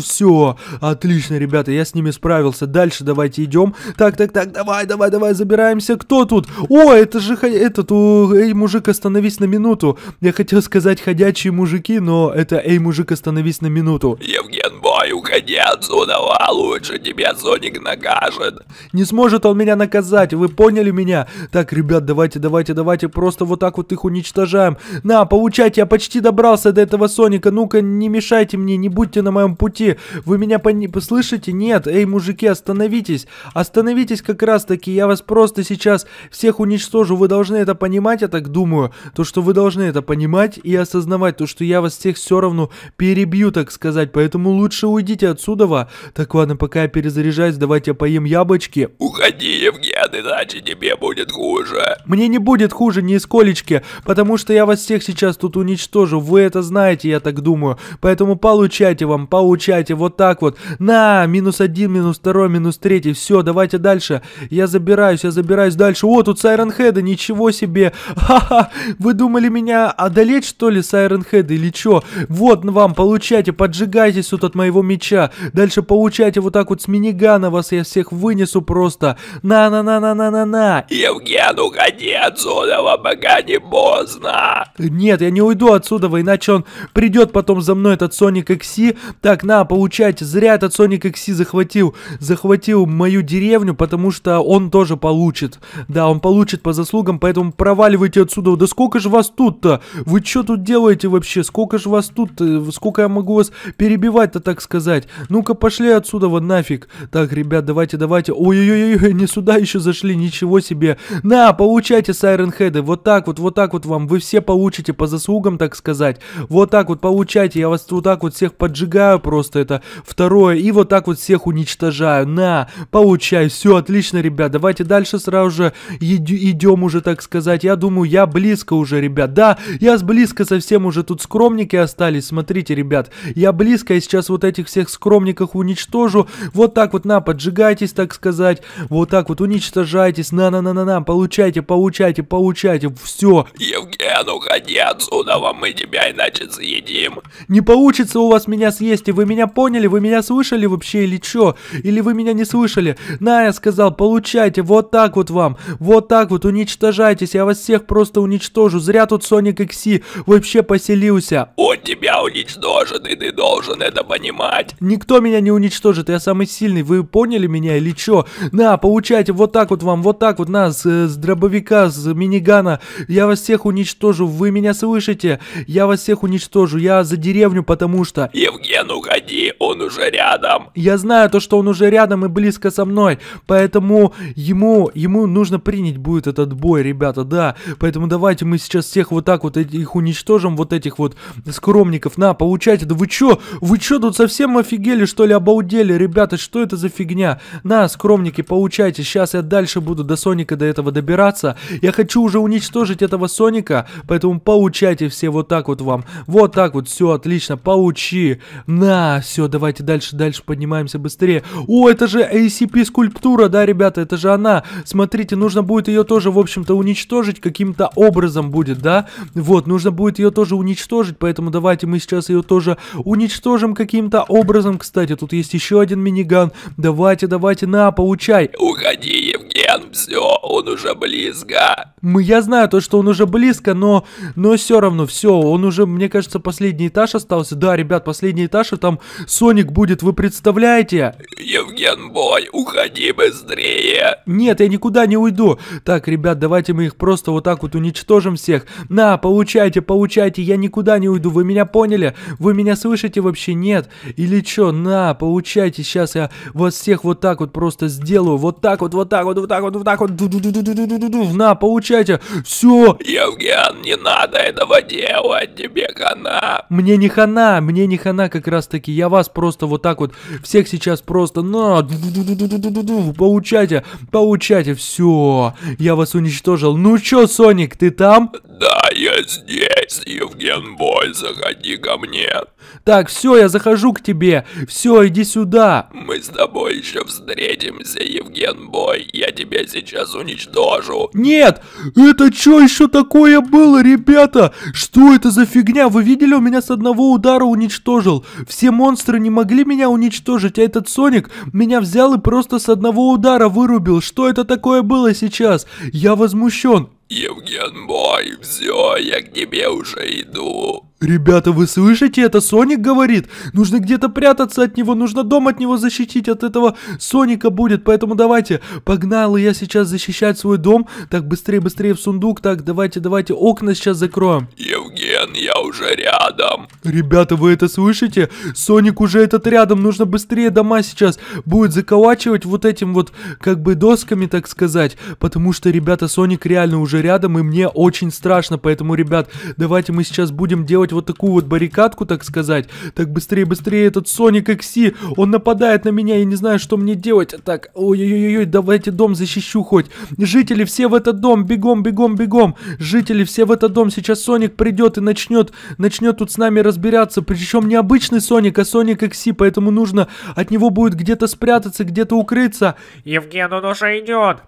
Все, отлично, ребята, я с ними справился. Дальше давайте идем. Так, так, так, давай, давай, давай, забираемся. Кто тут? О, это же этот, у, эй, мужик, остановись на минуту. Я хотел сказать ходячие мужики, но это, эй, мужик, остановись на минуту. Евген, бой, уходи отсюда, а лучше тебе Соник накажет. Не сможет он меня наказать, вы поняли меня? Так, ребят, давайте, давайте, давайте, просто вот так вот их уничтожаем. На, получайте, я почти добрался до этого Соника, ну-ка, не мешайте мне, не будьте на моем пути. Вы меня пони... Нет, эй, мужики, остановитесь, остановитесь как раз-таки, я вас просто сейчас всех уничтожу, вы должны это понимать, я так думаю, то, что вы должны это понимать и осознавать, то, что я вас всех все равно перебью, так сказать, поэтому лучше уйдите отсюда. Так, ладно, пока я перезаряжаюсь, давайте поем яблочки. Уходи, Евген, иначе тебе будет хуже. Мне не будет хуже ни сколечки, потому что я вас всех сейчас тут уничтожу. Вы это знаете, я так думаю. Поэтому получайте вам, получайте вот так вот. На, минус один, минус второй, минус третий. Все, давайте дальше. Я забираюсь, я забираюсь дальше. О, тут Сайрон Хеда, ничего себе. Ха-ха, вы думали меня одолеть, что ли, Сайрон Хеда или чё? Вот вам, получайте, поджигайтесь тут от моего меча. Дальше получайте вот так вот с минигана вас я всех вынесу просто. На, на-на-на-на-на-на-на! Евген, уходи отсюда, пока не поздно! Э, нет, я не уйду отсюда, иначе он придет потом за мной, этот Соник Экси. Так, на, получать зря этот Соник Экси захватил, захватил мою деревню, потому что он тоже получит. Да, он получит по заслугам, поэтому проваливайте отсюда. Да сколько же вас тут-то? Вы что тут делаете вообще? Сколько же вас тут? -то? Э, сколько я могу вас перебивать-то, так сказать? Ну-ка, пошли отсюда, вот нафиг. Так, ребят, давайте, давайте. Ой-ой-ой, не сюда сюда еще зашли, ничего себе. На, получайте сайренхеды, вот так вот, вот так вот вам, вы все получите по заслугам, так сказать. Вот так вот получайте, я вас вот так вот всех поджигаю просто, это второе. И вот так вот всех уничтожаю, на, получай, все, отлично, ребят. Давайте дальше сразу же идем уже, так сказать. Я думаю, я близко уже, ребят. Да, я с близко совсем уже тут скромники остались, смотрите, ребят. Я близко, я сейчас вот этих всех скромников уничтожу. Вот так вот, на, поджигайтесь, так сказать. Вот так вот вот уничтожайтесь, на-на-на-на-на, получайте, получайте, получайте, все. Евген, уходи отсюда, вам мы тебя иначе съедим. Не получится у вас меня съесть, и вы меня поняли, вы меня слышали вообще или чё? Или вы меня не слышали? На, я сказал, получайте, вот так вот вам, вот так вот уничтожайтесь, я вас всех просто уничтожу, зря тут Соник Икси вообще поселился. Он тебя уничтожит, и ты должен это понимать. Никто меня не уничтожит, я самый сильный, вы поняли меня или чё? На, получайте знаете, вот так вот вам, вот так вот нас, э, с дробовика, с минигана, я вас всех уничтожу, вы меня слышите? Я вас всех уничтожу, я за деревню, потому что... Евген, уходи, он уже рядом. Я знаю то, что он уже рядом и близко со мной, поэтому ему, ему нужно принять будет этот бой, ребята, да. Поэтому давайте мы сейчас всех вот так вот их уничтожим, вот этих вот скромников. На, получайте, да вы чё, вы чё тут совсем офигели, что ли, обалдели, ребята, что это за фигня? На, скромники, получайте, сейчас я дальше буду до Соника до этого добираться. Я хочу уже уничтожить этого Соника, поэтому поучайте все вот так вот вам. Вот так вот, все, отлично, поучи. На, все, давайте дальше, дальше поднимаемся быстрее. О, это же ACP-скульптура, да, ребята, это же она. Смотрите, нужно будет ее тоже, в общем-то, уничтожить каким-то образом будет, да? Вот, нужно будет ее тоже уничтожить, поэтому давайте мы сейчас ее тоже уничтожим каким-то образом. Кстати, тут есть еще один миниган. Давайте, давайте, на, получай. Уходи! Подожди, Евген, все, он уже близко. Мы, я знаю то, что он уже близко, но, но все равно, все, он уже, мне кажется, последний этаж остался. Да, ребят, последний этаж, и там Соник будет, вы представляете? Евген Бой, уходи быстрее. Нет, я никуда не уйду. Так, ребят, давайте мы их просто вот так вот уничтожим всех. На, получайте, получайте, я никуда не уйду, вы меня поняли? Вы меня слышите вообще? Нет? Или что? На, получайте, сейчас я вас всех вот так вот просто сделаю. Вот так вот, вот так вот, вот так вот, вот так вот. На, получайте кричать «Все, Евген, не надо этого делать, тебе хана!» Мне не хана, мне не хана как раз таки, я вас просто вот так вот всех сейчас просто на получайте, получайте, все, я вас уничтожил. Ну чё, Соник, ты там? Да, я здесь, Евген Бой, заходи ко мне. Так, все, я захожу к тебе. Все, иди сюда. Мы с тобой еще встретимся, Евген Бой. Я тебя сейчас уничтожу. Нет, это что еще такое было, ребята? Что это за фигня? Вы видели, у меня с одного удара уничтожил. Все монстры не могли меня уничтожить, а этот Соник меня взял и просто с одного удара вырубил. Что это такое было сейчас? Я возмущен. Евген мой, все, я к тебе уже иду. Ребята, вы слышите? Это Соник говорит. Нужно где-то прятаться от него, нужно дом от него защитить, от этого Соника будет. Поэтому давайте, погнал, я сейчас защищать свой дом. Так, быстрее, быстрее в сундук. Так, давайте, давайте, окна сейчас закроем. Евген Лен, я уже рядом. Ребята, вы это слышите? Соник уже этот рядом, нужно быстрее дома сейчас будет заколачивать вот этим вот, как бы, досками, так сказать. Потому что, ребята, Соник реально уже рядом, и мне очень страшно. Поэтому, ребят, давайте мы сейчас будем делать вот такую вот баррикадку, так сказать. Так, быстрее, быстрее, этот Соник Экси, он нападает на меня, я не знаю, что мне делать. Так, ой-ой-ой, давайте дом защищу хоть. Жители все в этот дом, бегом, бегом, бегом. Жители все в этот дом, сейчас Соник придет и начнет, начнет тут с нами разбираться. Причем не обычный Соник, а Соник Экси, поэтому нужно от него будет где-то спрятаться, где-то укрыться. Евген, он уже идет.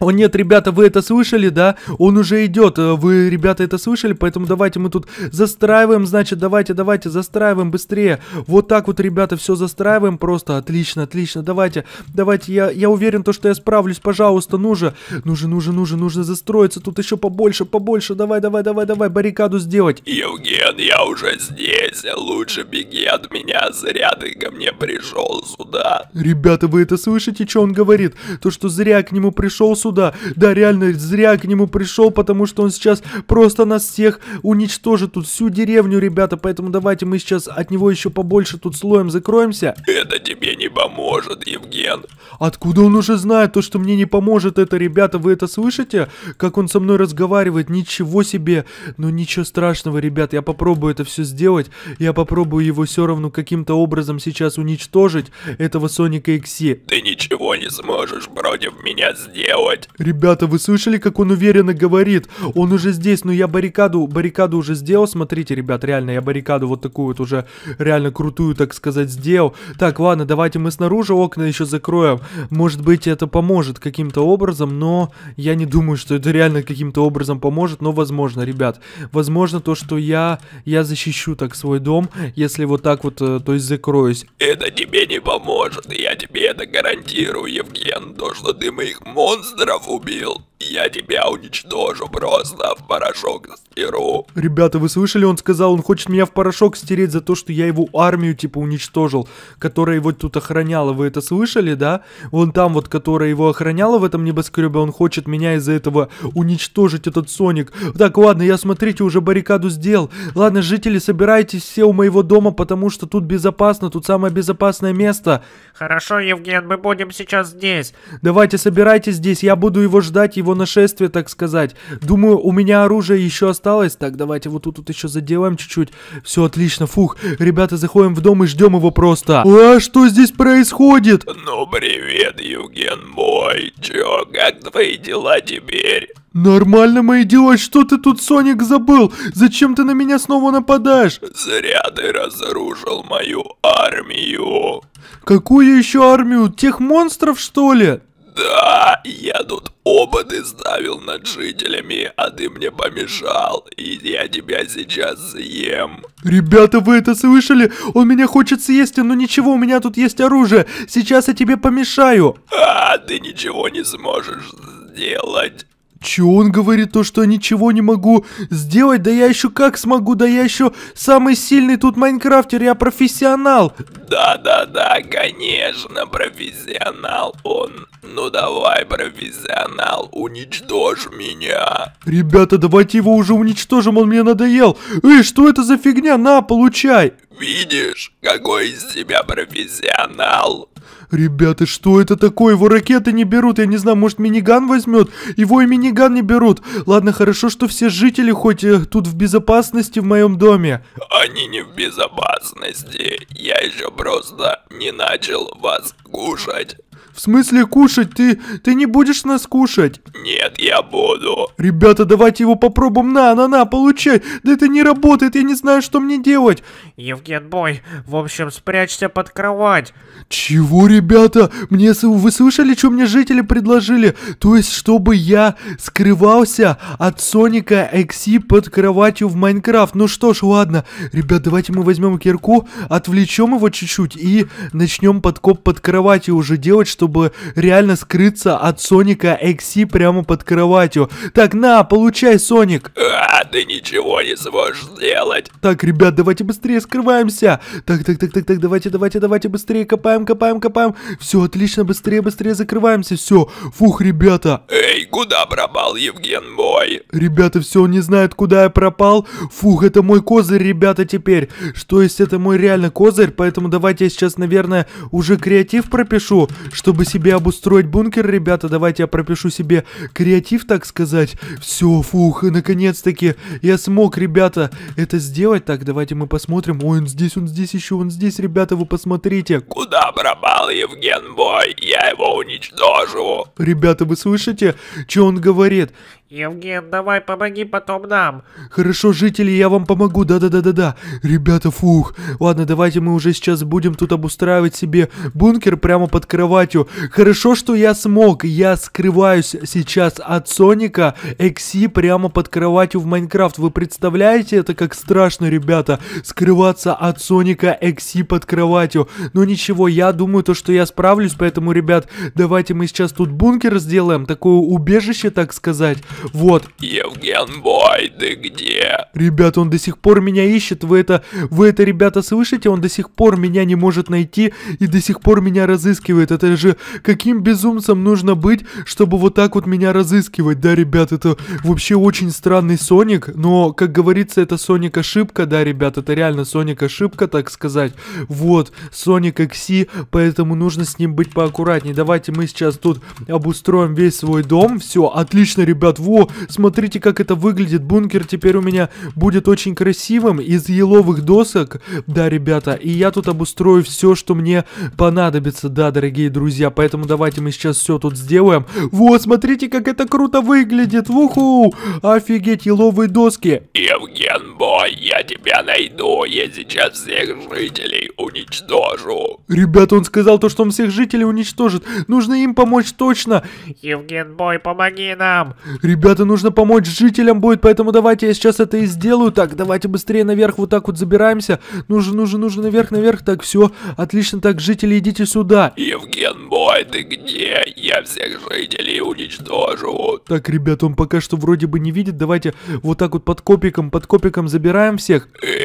О нет, ребята, вы это слышали, да? Он уже идет, э, вы, ребята, это слышали, поэтому давайте мы тут застраиваем, значит, давайте, давайте, застраиваем быстрее. Вот так вот, ребята, все застраиваем просто, отлично, отлично, давайте, давайте, я, я уверен, то, что я справлюсь, пожалуйста, нужно, нужно, нужно, же, нужно ну ну ну застроиться, тут еще побольше, побольше, давай, давай, давай, давай, баррикаду сделать. Евген, я уже здесь, лучше беги от меня, зря ты ко мне пришел сюда. Ребята, вы это слышите, что он говорит? То, что зря к нему пришел сюда. Да, реально, зря к нему пришел, потому что он сейчас просто нас всех уничтожит. Тут всю деревню, ребята, поэтому давайте мы сейчас от него еще побольше тут слоем закроемся. Это тебе не поможет, Евген. Откуда он уже знает то, что мне не поможет это, ребята? Вы это слышите? Как он со мной разговаривает? Ничего себе. Ну, ничего страшного, ребят. Я попробую это все сделать. Я попробую его все равно каким-то образом сейчас уничтожить, этого Соника Икси. Ты ничего не сможешь против меня сделать делать? Ребята, вы слышали, как он уверенно говорит? Он уже здесь, но ну, я баррикаду, баррикаду уже сделал. Смотрите, ребят, реально, я баррикаду вот такую вот уже реально крутую, так сказать, сделал. Так, ладно, давайте мы снаружи окна еще закроем. Может быть, это поможет каким-то образом, но я не думаю, что это реально каким-то образом поможет, но возможно, ребят. Возможно то, что я, я защищу так свой дом, если вот так вот, э, то есть закроюсь. Это тебе не поможет, я тебе это гарантирую, Евген, то, что ты моих монстров монстров убил. Я тебя уничтожу просто в порошок стеру. Ребята, вы слышали? Он сказал, он хочет меня в порошок стереть за то, что я его армию типа уничтожил, которая его тут охраняла. Вы это слышали, да? Вон там вот, которая его охраняла в этом небоскребе, он хочет меня из-за этого уничтожить, этот Соник. Так, ладно, я, смотрите, уже баррикаду сделал. Ладно, жители, собирайтесь все у моего дома, потому что тут безопасно, тут самое безопасное место. Хорошо, Евген, мы будем сейчас здесь. Давайте, собирайтесь здесь, я буду его ждать, его его нашествия, так сказать. Думаю, у меня оружие еще осталось. Так, давайте вот тут, тут еще заделаем чуть-чуть. Все отлично, фух. Ребята, заходим в дом и ждем его просто. А что здесь происходит? Ну, привет, Юген мой. Че, как твои дела теперь? Нормально мои дела, что ты тут, Соник, забыл? Зачем ты на меня снова нападаешь? Зря ты разрушил мою армию. Какую еще армию? Тех монстров, что ли? Да, я тут опыт изставил над жителями, а ты мне помешал, и я тебя сейчас съем. Ребята, вы это слышали? Он меня хочет съесть, но ничего, у меня тут есть оружие. Сейчас я тебе помешаю. А, ты ничего не сможешь сделать. Че он говорит то, что я ничего не могу сделать? Да я еще как смогу? Да я еще самый сильный тут майнкрафтер, я профессионал. Да-да-да, конечно, профессионал он. Ну давай, профессионал, уничтожь меня. Ребята, давайте его уже уничтожим, он мне надоел. Эй, что это за фигня? На, получай. Видишь, какой из тебя профессионал. «Ребята, что это такое? Его ракеты не берут. Я не знаю, может, миниган возьмет? Его и миниган не берут. Ладно, хорошо, что все жители хоть э, тут в безопасности в моем доме». «Они не в безопасности. Я еще просто не начал вас кушать». В смысле кушать? Ты, ты не будешь нас кушать? Нет, я буду. Ребята, давайте его попробуем. На, на, на, получай. Да это не работает, я не знаю, что мне делать. Евген Бой, в общем, спрячься под кровать. Чего, ребята? Мне вы слышали, что мне жители предложили? То есть, чтобы я скрывался от Соника Экси под кроватью в Майнкрафт. Ну что ж, ладно. Ребят, давайте мы возьмем кирку, отвлечем его чуть-чуть и начнем подкоп под кроватью уже делать, чтобы реально скрыться от Соника Экси прямо под кроватью. Так, на, получай, Соник. А, ты ничего не сможешь сделать. Так, ребят, давайте быстрее скрываемся. Так, так, так, так, так, давайте, давайте, давайте, быстрее копаем, копаем, копаем. Все, отлично, быстрее, быстрее закрываемся, все. Фух, ребята. Эй, куда пропал Евген мой? Ребята, все, он не знает, куда я пропал. Фух, это мой козырь, ребята, теперь. Что если это мой реально козырь, поэтому давайте я сейчас, наверное, уже креатив пропишу, чтобы себе обустроить бункер, ребята. Давайте я пропишу себе креатив, так сказать. Все, фух, наконец-таки я смог, ребята, это сделать. Так, давайте мы посмотрим смотрим. Ой, он здесь, он здесь, еще он здесь, ребята, вы посмотрите. Куда пропал Евген бой, Я его уничтожу. Ребята, вы слышите, что он говорит? Евген, давай помоги потом нам. Хорошо, жители, я вам помогу, да-да-да-да-да. Ребята, фух. Ладно, давайте мы уже сейчас будем тут обустраивать себе бункер прямо под кроватью. Хорошо, что я смог. Я скрываюсь сейчас от Соника Экси прямо под кроватью в Майнкрафт. Вы представляете это как страшно, ребята? Скрываться от Соника Экси под кроватью. Но ну, ничего, я думаю то, что я справлюсь, поэтому, ребят, давайте мы сейчас тут бункер сделаем. Такое убежище, так сказать. Вот. Евген Бой, ты где? Ребята, он до сих пор меня ищет. Вы это, вы это, ребята, слышите? Он до сих пор меня не может найти и до сих пор меня разыскивает. Это же каким безумцем нужно быть, чтобы вот так вот меня разыскивать? Да, ребят, это вообще очень странный Соник, но, как говорится, это Соник ошибка, да, ребят, это реально Соник ошибка, так сказать. Вот, Соник Экси, поэтому нужно с ним быть поаккуратнее. Давайте мы сейчас тут обустроим весь свой дом. Все, отлично, ребят, во, смотрите, как это выглядит. Бункер теперь у меня будет очень красивым из еловых досок. Да, ребята, и я тут обустрою все, что мне понадобится. Да, дорогие друзья, поэтому давайте мы сейчас все тут сделаем. Вот, смотрите, как это круто выглядит. Вуху! Офигеть, еловые доски. Евген, бой, я тебя найду. Я сейчас всех жителей уничтожу. Ребята, он сказал то, что он всех жителей уничтожит. Нужно им помочь точно. Евген, бой, помоги нам. Ребята, Ребята, нужно помочь жителям будет, поэтому давайте я сейчас это и сделаю. Так, давайте быстрее наверх вот так вот забираемся. Нужно, нужно, нужно наверх, наверх. Так, все, отлично. Так, жители, идите сюда. Евген бой ты где? Я всех жителей уничтожу. Так, ребят, он пока что вроде бы не видит. Давайте вот так вот под копиком, под копиком забираем всех. Э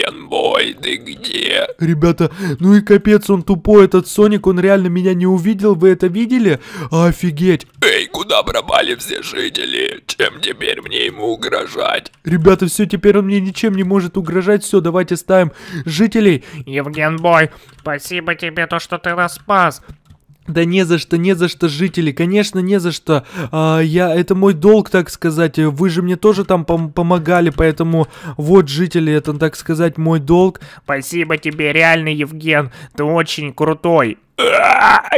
Янбой, ты где? Ребята, ну и капец, он тупой, этот Соник, он реально меня не увидел, вы это видели? Офигеть. Эй, куда пропали все жители? Чем теперь мне ему угрожать? Ребята, все, теперь он мне ничем не может угрожать, все, давайте ставим жителей. Евген спасибо тебе то, что ты нас спас. Да не за что, не за что, жители, конечно, не за что. А, я, это мой долг, так сказать. Вы же мне тоже там пом помогали, поэтому вот, жители, это, так сказать, мой долг. Спасибо тебе, реальный Евген, ты очень крутой.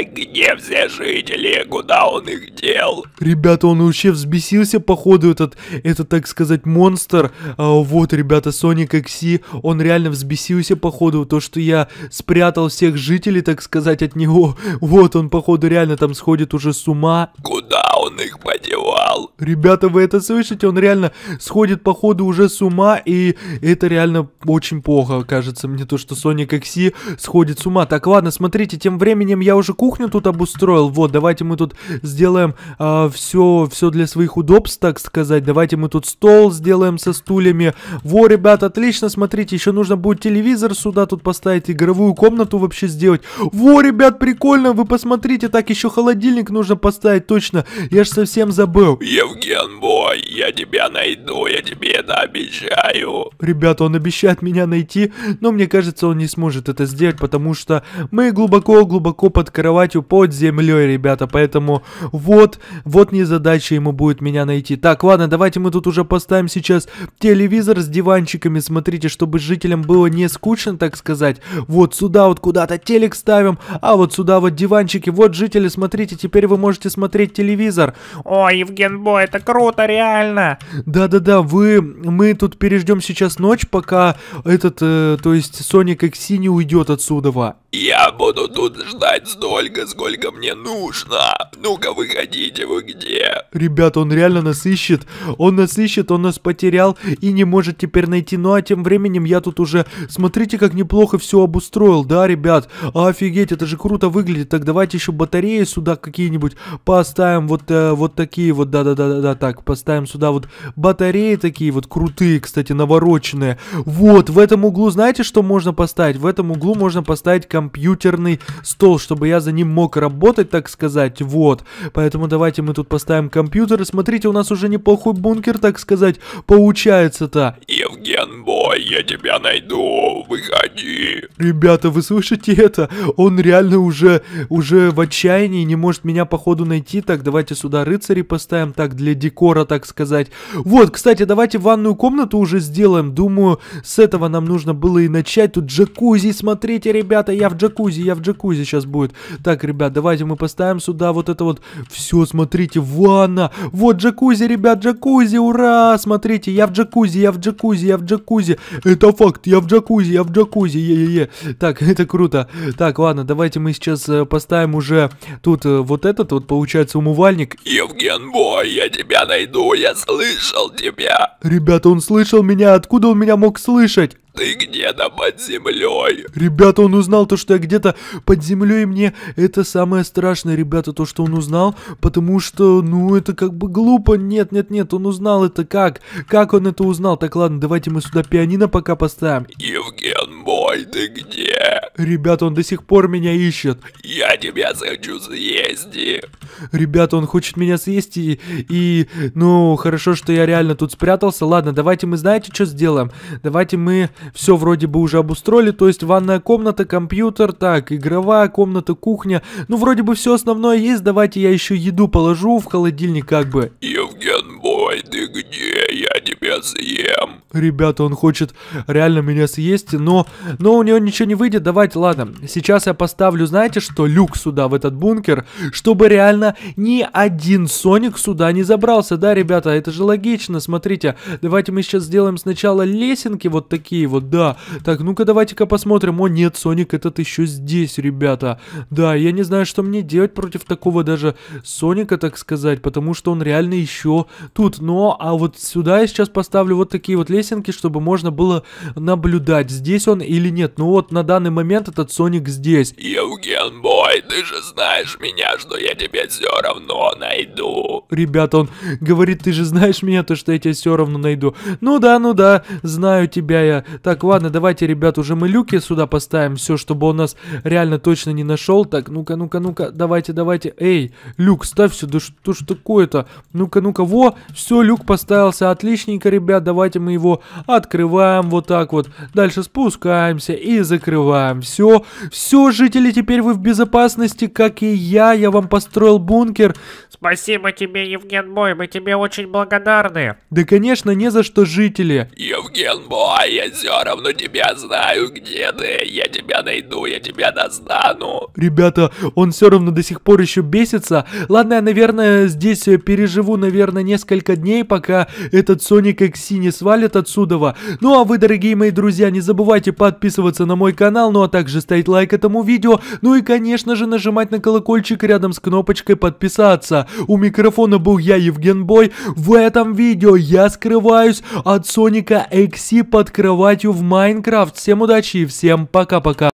Где все жители? Куда он их дел? Ребята, он вообще взбесился, походу, этот, это, так сказать, монстр. А, вот, ребята, Соник Экси, он реально взбесился, походу, то, что я спрятал всех жителей, так сказать, от него. Вот, он, походу, реально там сходит уже с ума. Куда он их подевал? Ребята, вы это слышите? Он реально сходит, походу, уже с ума, и это реально очень плохо, кажется мне, то, что Соник Экси сходит с ума. Так, ладно, смотрите, тем временем временем я уже кухню тут обустроил. Вот, давайте мы тут сделаем э, а, все, все для своих удобств, так сказать. Давайте мы тут стол сделаем со стульями. Во, ребят, отлично, смотрите, еще нужно будет телевизор сюда тут поставить, игровую комнату вообще сделать. Во, ребят, прикольно, вы посмотрите, так еще холодильник нужно поставить, точно. Я же совсем забыл. Евген, бой, я тебя найду, я тебе это обещаю. Ребята, он обещает меня найти, но мне кажется, он не сможет это сделать, потому что мы глубоко-глубоко глубоко под кроватью, под землей, ребята. Поэтому вот, вот незадача ему будет меня найти. Так, ладно, давайте мы тут уже поставим сейчас телевизор с диванчиками. Смотрите, чтобы жителям было не скучно, так сказать. Вот сюда вот куда-то телек ставим, а вот сюда вот диванчики. Вот жители, смотрите, теперь вы можете смотреть телевизор. О, Евген Бой, это круто, реально. Да-да-да, вы, мы тут переждем сейчас ночь, пока этот, э, то есть Соник XC не уйдет отсюда. Я буду тут ждать столько, сколько мне нужно. Ну-ка, выходите, вы где? Ребят, он реально нас ищет. Он нас ищет, он нас потерял и не может теперь найти. Ну а тем временем я тут уже... Смотрите, как неплохо все обустроил, да, ребят? Офигеть, это же круто выглядит. Так давайте еще батареи сюда какие-нибудь поставим. Вот, э, вот такие вот, да-да-да-да, так. Поставим сюда вот батареи такие вот крутые, кстати, навороченные. Вот, в этом углу знаете, что можно поставить? В этом углу можно поставить камень компьютерный стол, чтобы я за ним мог работать, так сказать, вот. Поэтому давайте мы тут поставим компьютер. Смотрите, у нас уже неплохой бункер, так сказать, получается-то. Евген, бой, я тебя найду, выходи. Ребята, вы слышите это? Он реально уже, уже в отчаянии, не может меня походу найти. Так, давайте сюда рыцари поставим, так, для декора, так сказать. Вот, кстати, давайте ванную комнату уже сделаем. Думаю, с этого нам нужно было и начать. Тут джакузи, смотрите, ребята, я в джакузи, я в джакузи сейчас будет. Так, ребят, давайте мы поставим сюда вот это вот. Все, смотрите, ванна. Вот джакузи, ребят, джакузи, ура! Смотрите, я в джакузи, я в джакузи, я в джакузи. Это факт, я в джакузи, я в джакузи, е-е-е. Так, [laughs] это круто. Так, ладно, давайте мы сейчас э, поставим уже тут э, вот этот вот, получается, умывальник. Евген бой, я тебя найду, я слышал тебя. Ребята, он слышал меня, откуда он меня мог слышать? Ты где? где под землей. Ребята, он узнал то, что я где-то под землей, мне это самое страшное, ребята, то, что он узнал, потому что, ну, это как бы глупо. Нет, нет, нет, он узнал это как? Как он это узнал? Так, ладно, давайте мы сюда пианино пока поставим. Евген мой, ты где? Ребята, он до сих пор меня ищет. Я тебя хочу съесть. Ребята, он хочет меня съесть и, и, ну, хорошо, что я реально тут спрятался. Ладно, давайте мы, знаете, что сделаем? Давайте мы все вроде вроде бы уже обустроили, то есть ванная комната, компьютер, так, игровая комната, кухня. Ну, вроде бы все основное есть, давайте я еще еду положу в холодильник как бы. Евген мой, ты где? Я тебя съем. Ребята, он хочет реально меня съесть, но, но у него ничего не выйдет. Давайте, ладно, сейчас я поставлю, знаете что, люк сюда, в этот бункер, чтобы реально ни один Соник сюда не забрался. Да, ребята, это же логично, смотрите. Давайте мы сейчас сделаем сначала лесенки вот такие вот, да. Так, ну-ка давайте-ка посмотрим. О, нет, Соник этот еще здесь, ребята. Да, я не знаю, что мне делать против такого даже Соника, так сказать, потому что он реально еще тут. Но, а вот сюда я сейчас поставлю вот такие вот лесенки, чтобы можно было наблюдать, здесь он или нет. Ну вот, на данный момент этот Соник здесь. Евген, бой, ты же знаешь меня, что я тебя все равно найду. Ребята, он говорит, ты же знаешь меня, то что я тебя все равно найду. Ну да, ну да, знаю тебя я. Так, ладно, давайте, ребят, уже мы люки сюда поставим, все, чтобы он нас реально точно не нашел. Так, ну-ка, ну-ка, ну-ка, давайте, давайте. Эй, люк, ставь сюда, что ж такое-то? Ну-ка, ну-ка, во, все, люк поставился, отличненько, ребят, давайте мы его открываем вот так вот. Дальше спускаемся и закрываем. Все, все, жители, теперь вы в безопасности, как и я, я вам построил бункер. Спасибо тебе, Евген Бой, мы тебе очень благодарны. Да, конечно, не за что, жители. Евген Бой, я все равно тебя знаю, где ты, я тебя найду, я тебя достану. Ребята, он все равно до сих пор еще бесится. Ладно, я, наверное, здесь э, переживу, наверное, несколько дней, пока этот Соник Экси не свалит отсюда. Ну а вы, дорогие мои друзья, не забывайте подписываться на мой канал, ну а также ставить лайк этому видео, ну и, конечно же, нажимать на колокольчик рядом с кнопочкой подписаться. У микрофона был я, Евген Бой. В этом видео я скрываюсь от Соника Экси под кроватью в Майнкрафте Майнкрафт. Всем удачи и всем пока-пока.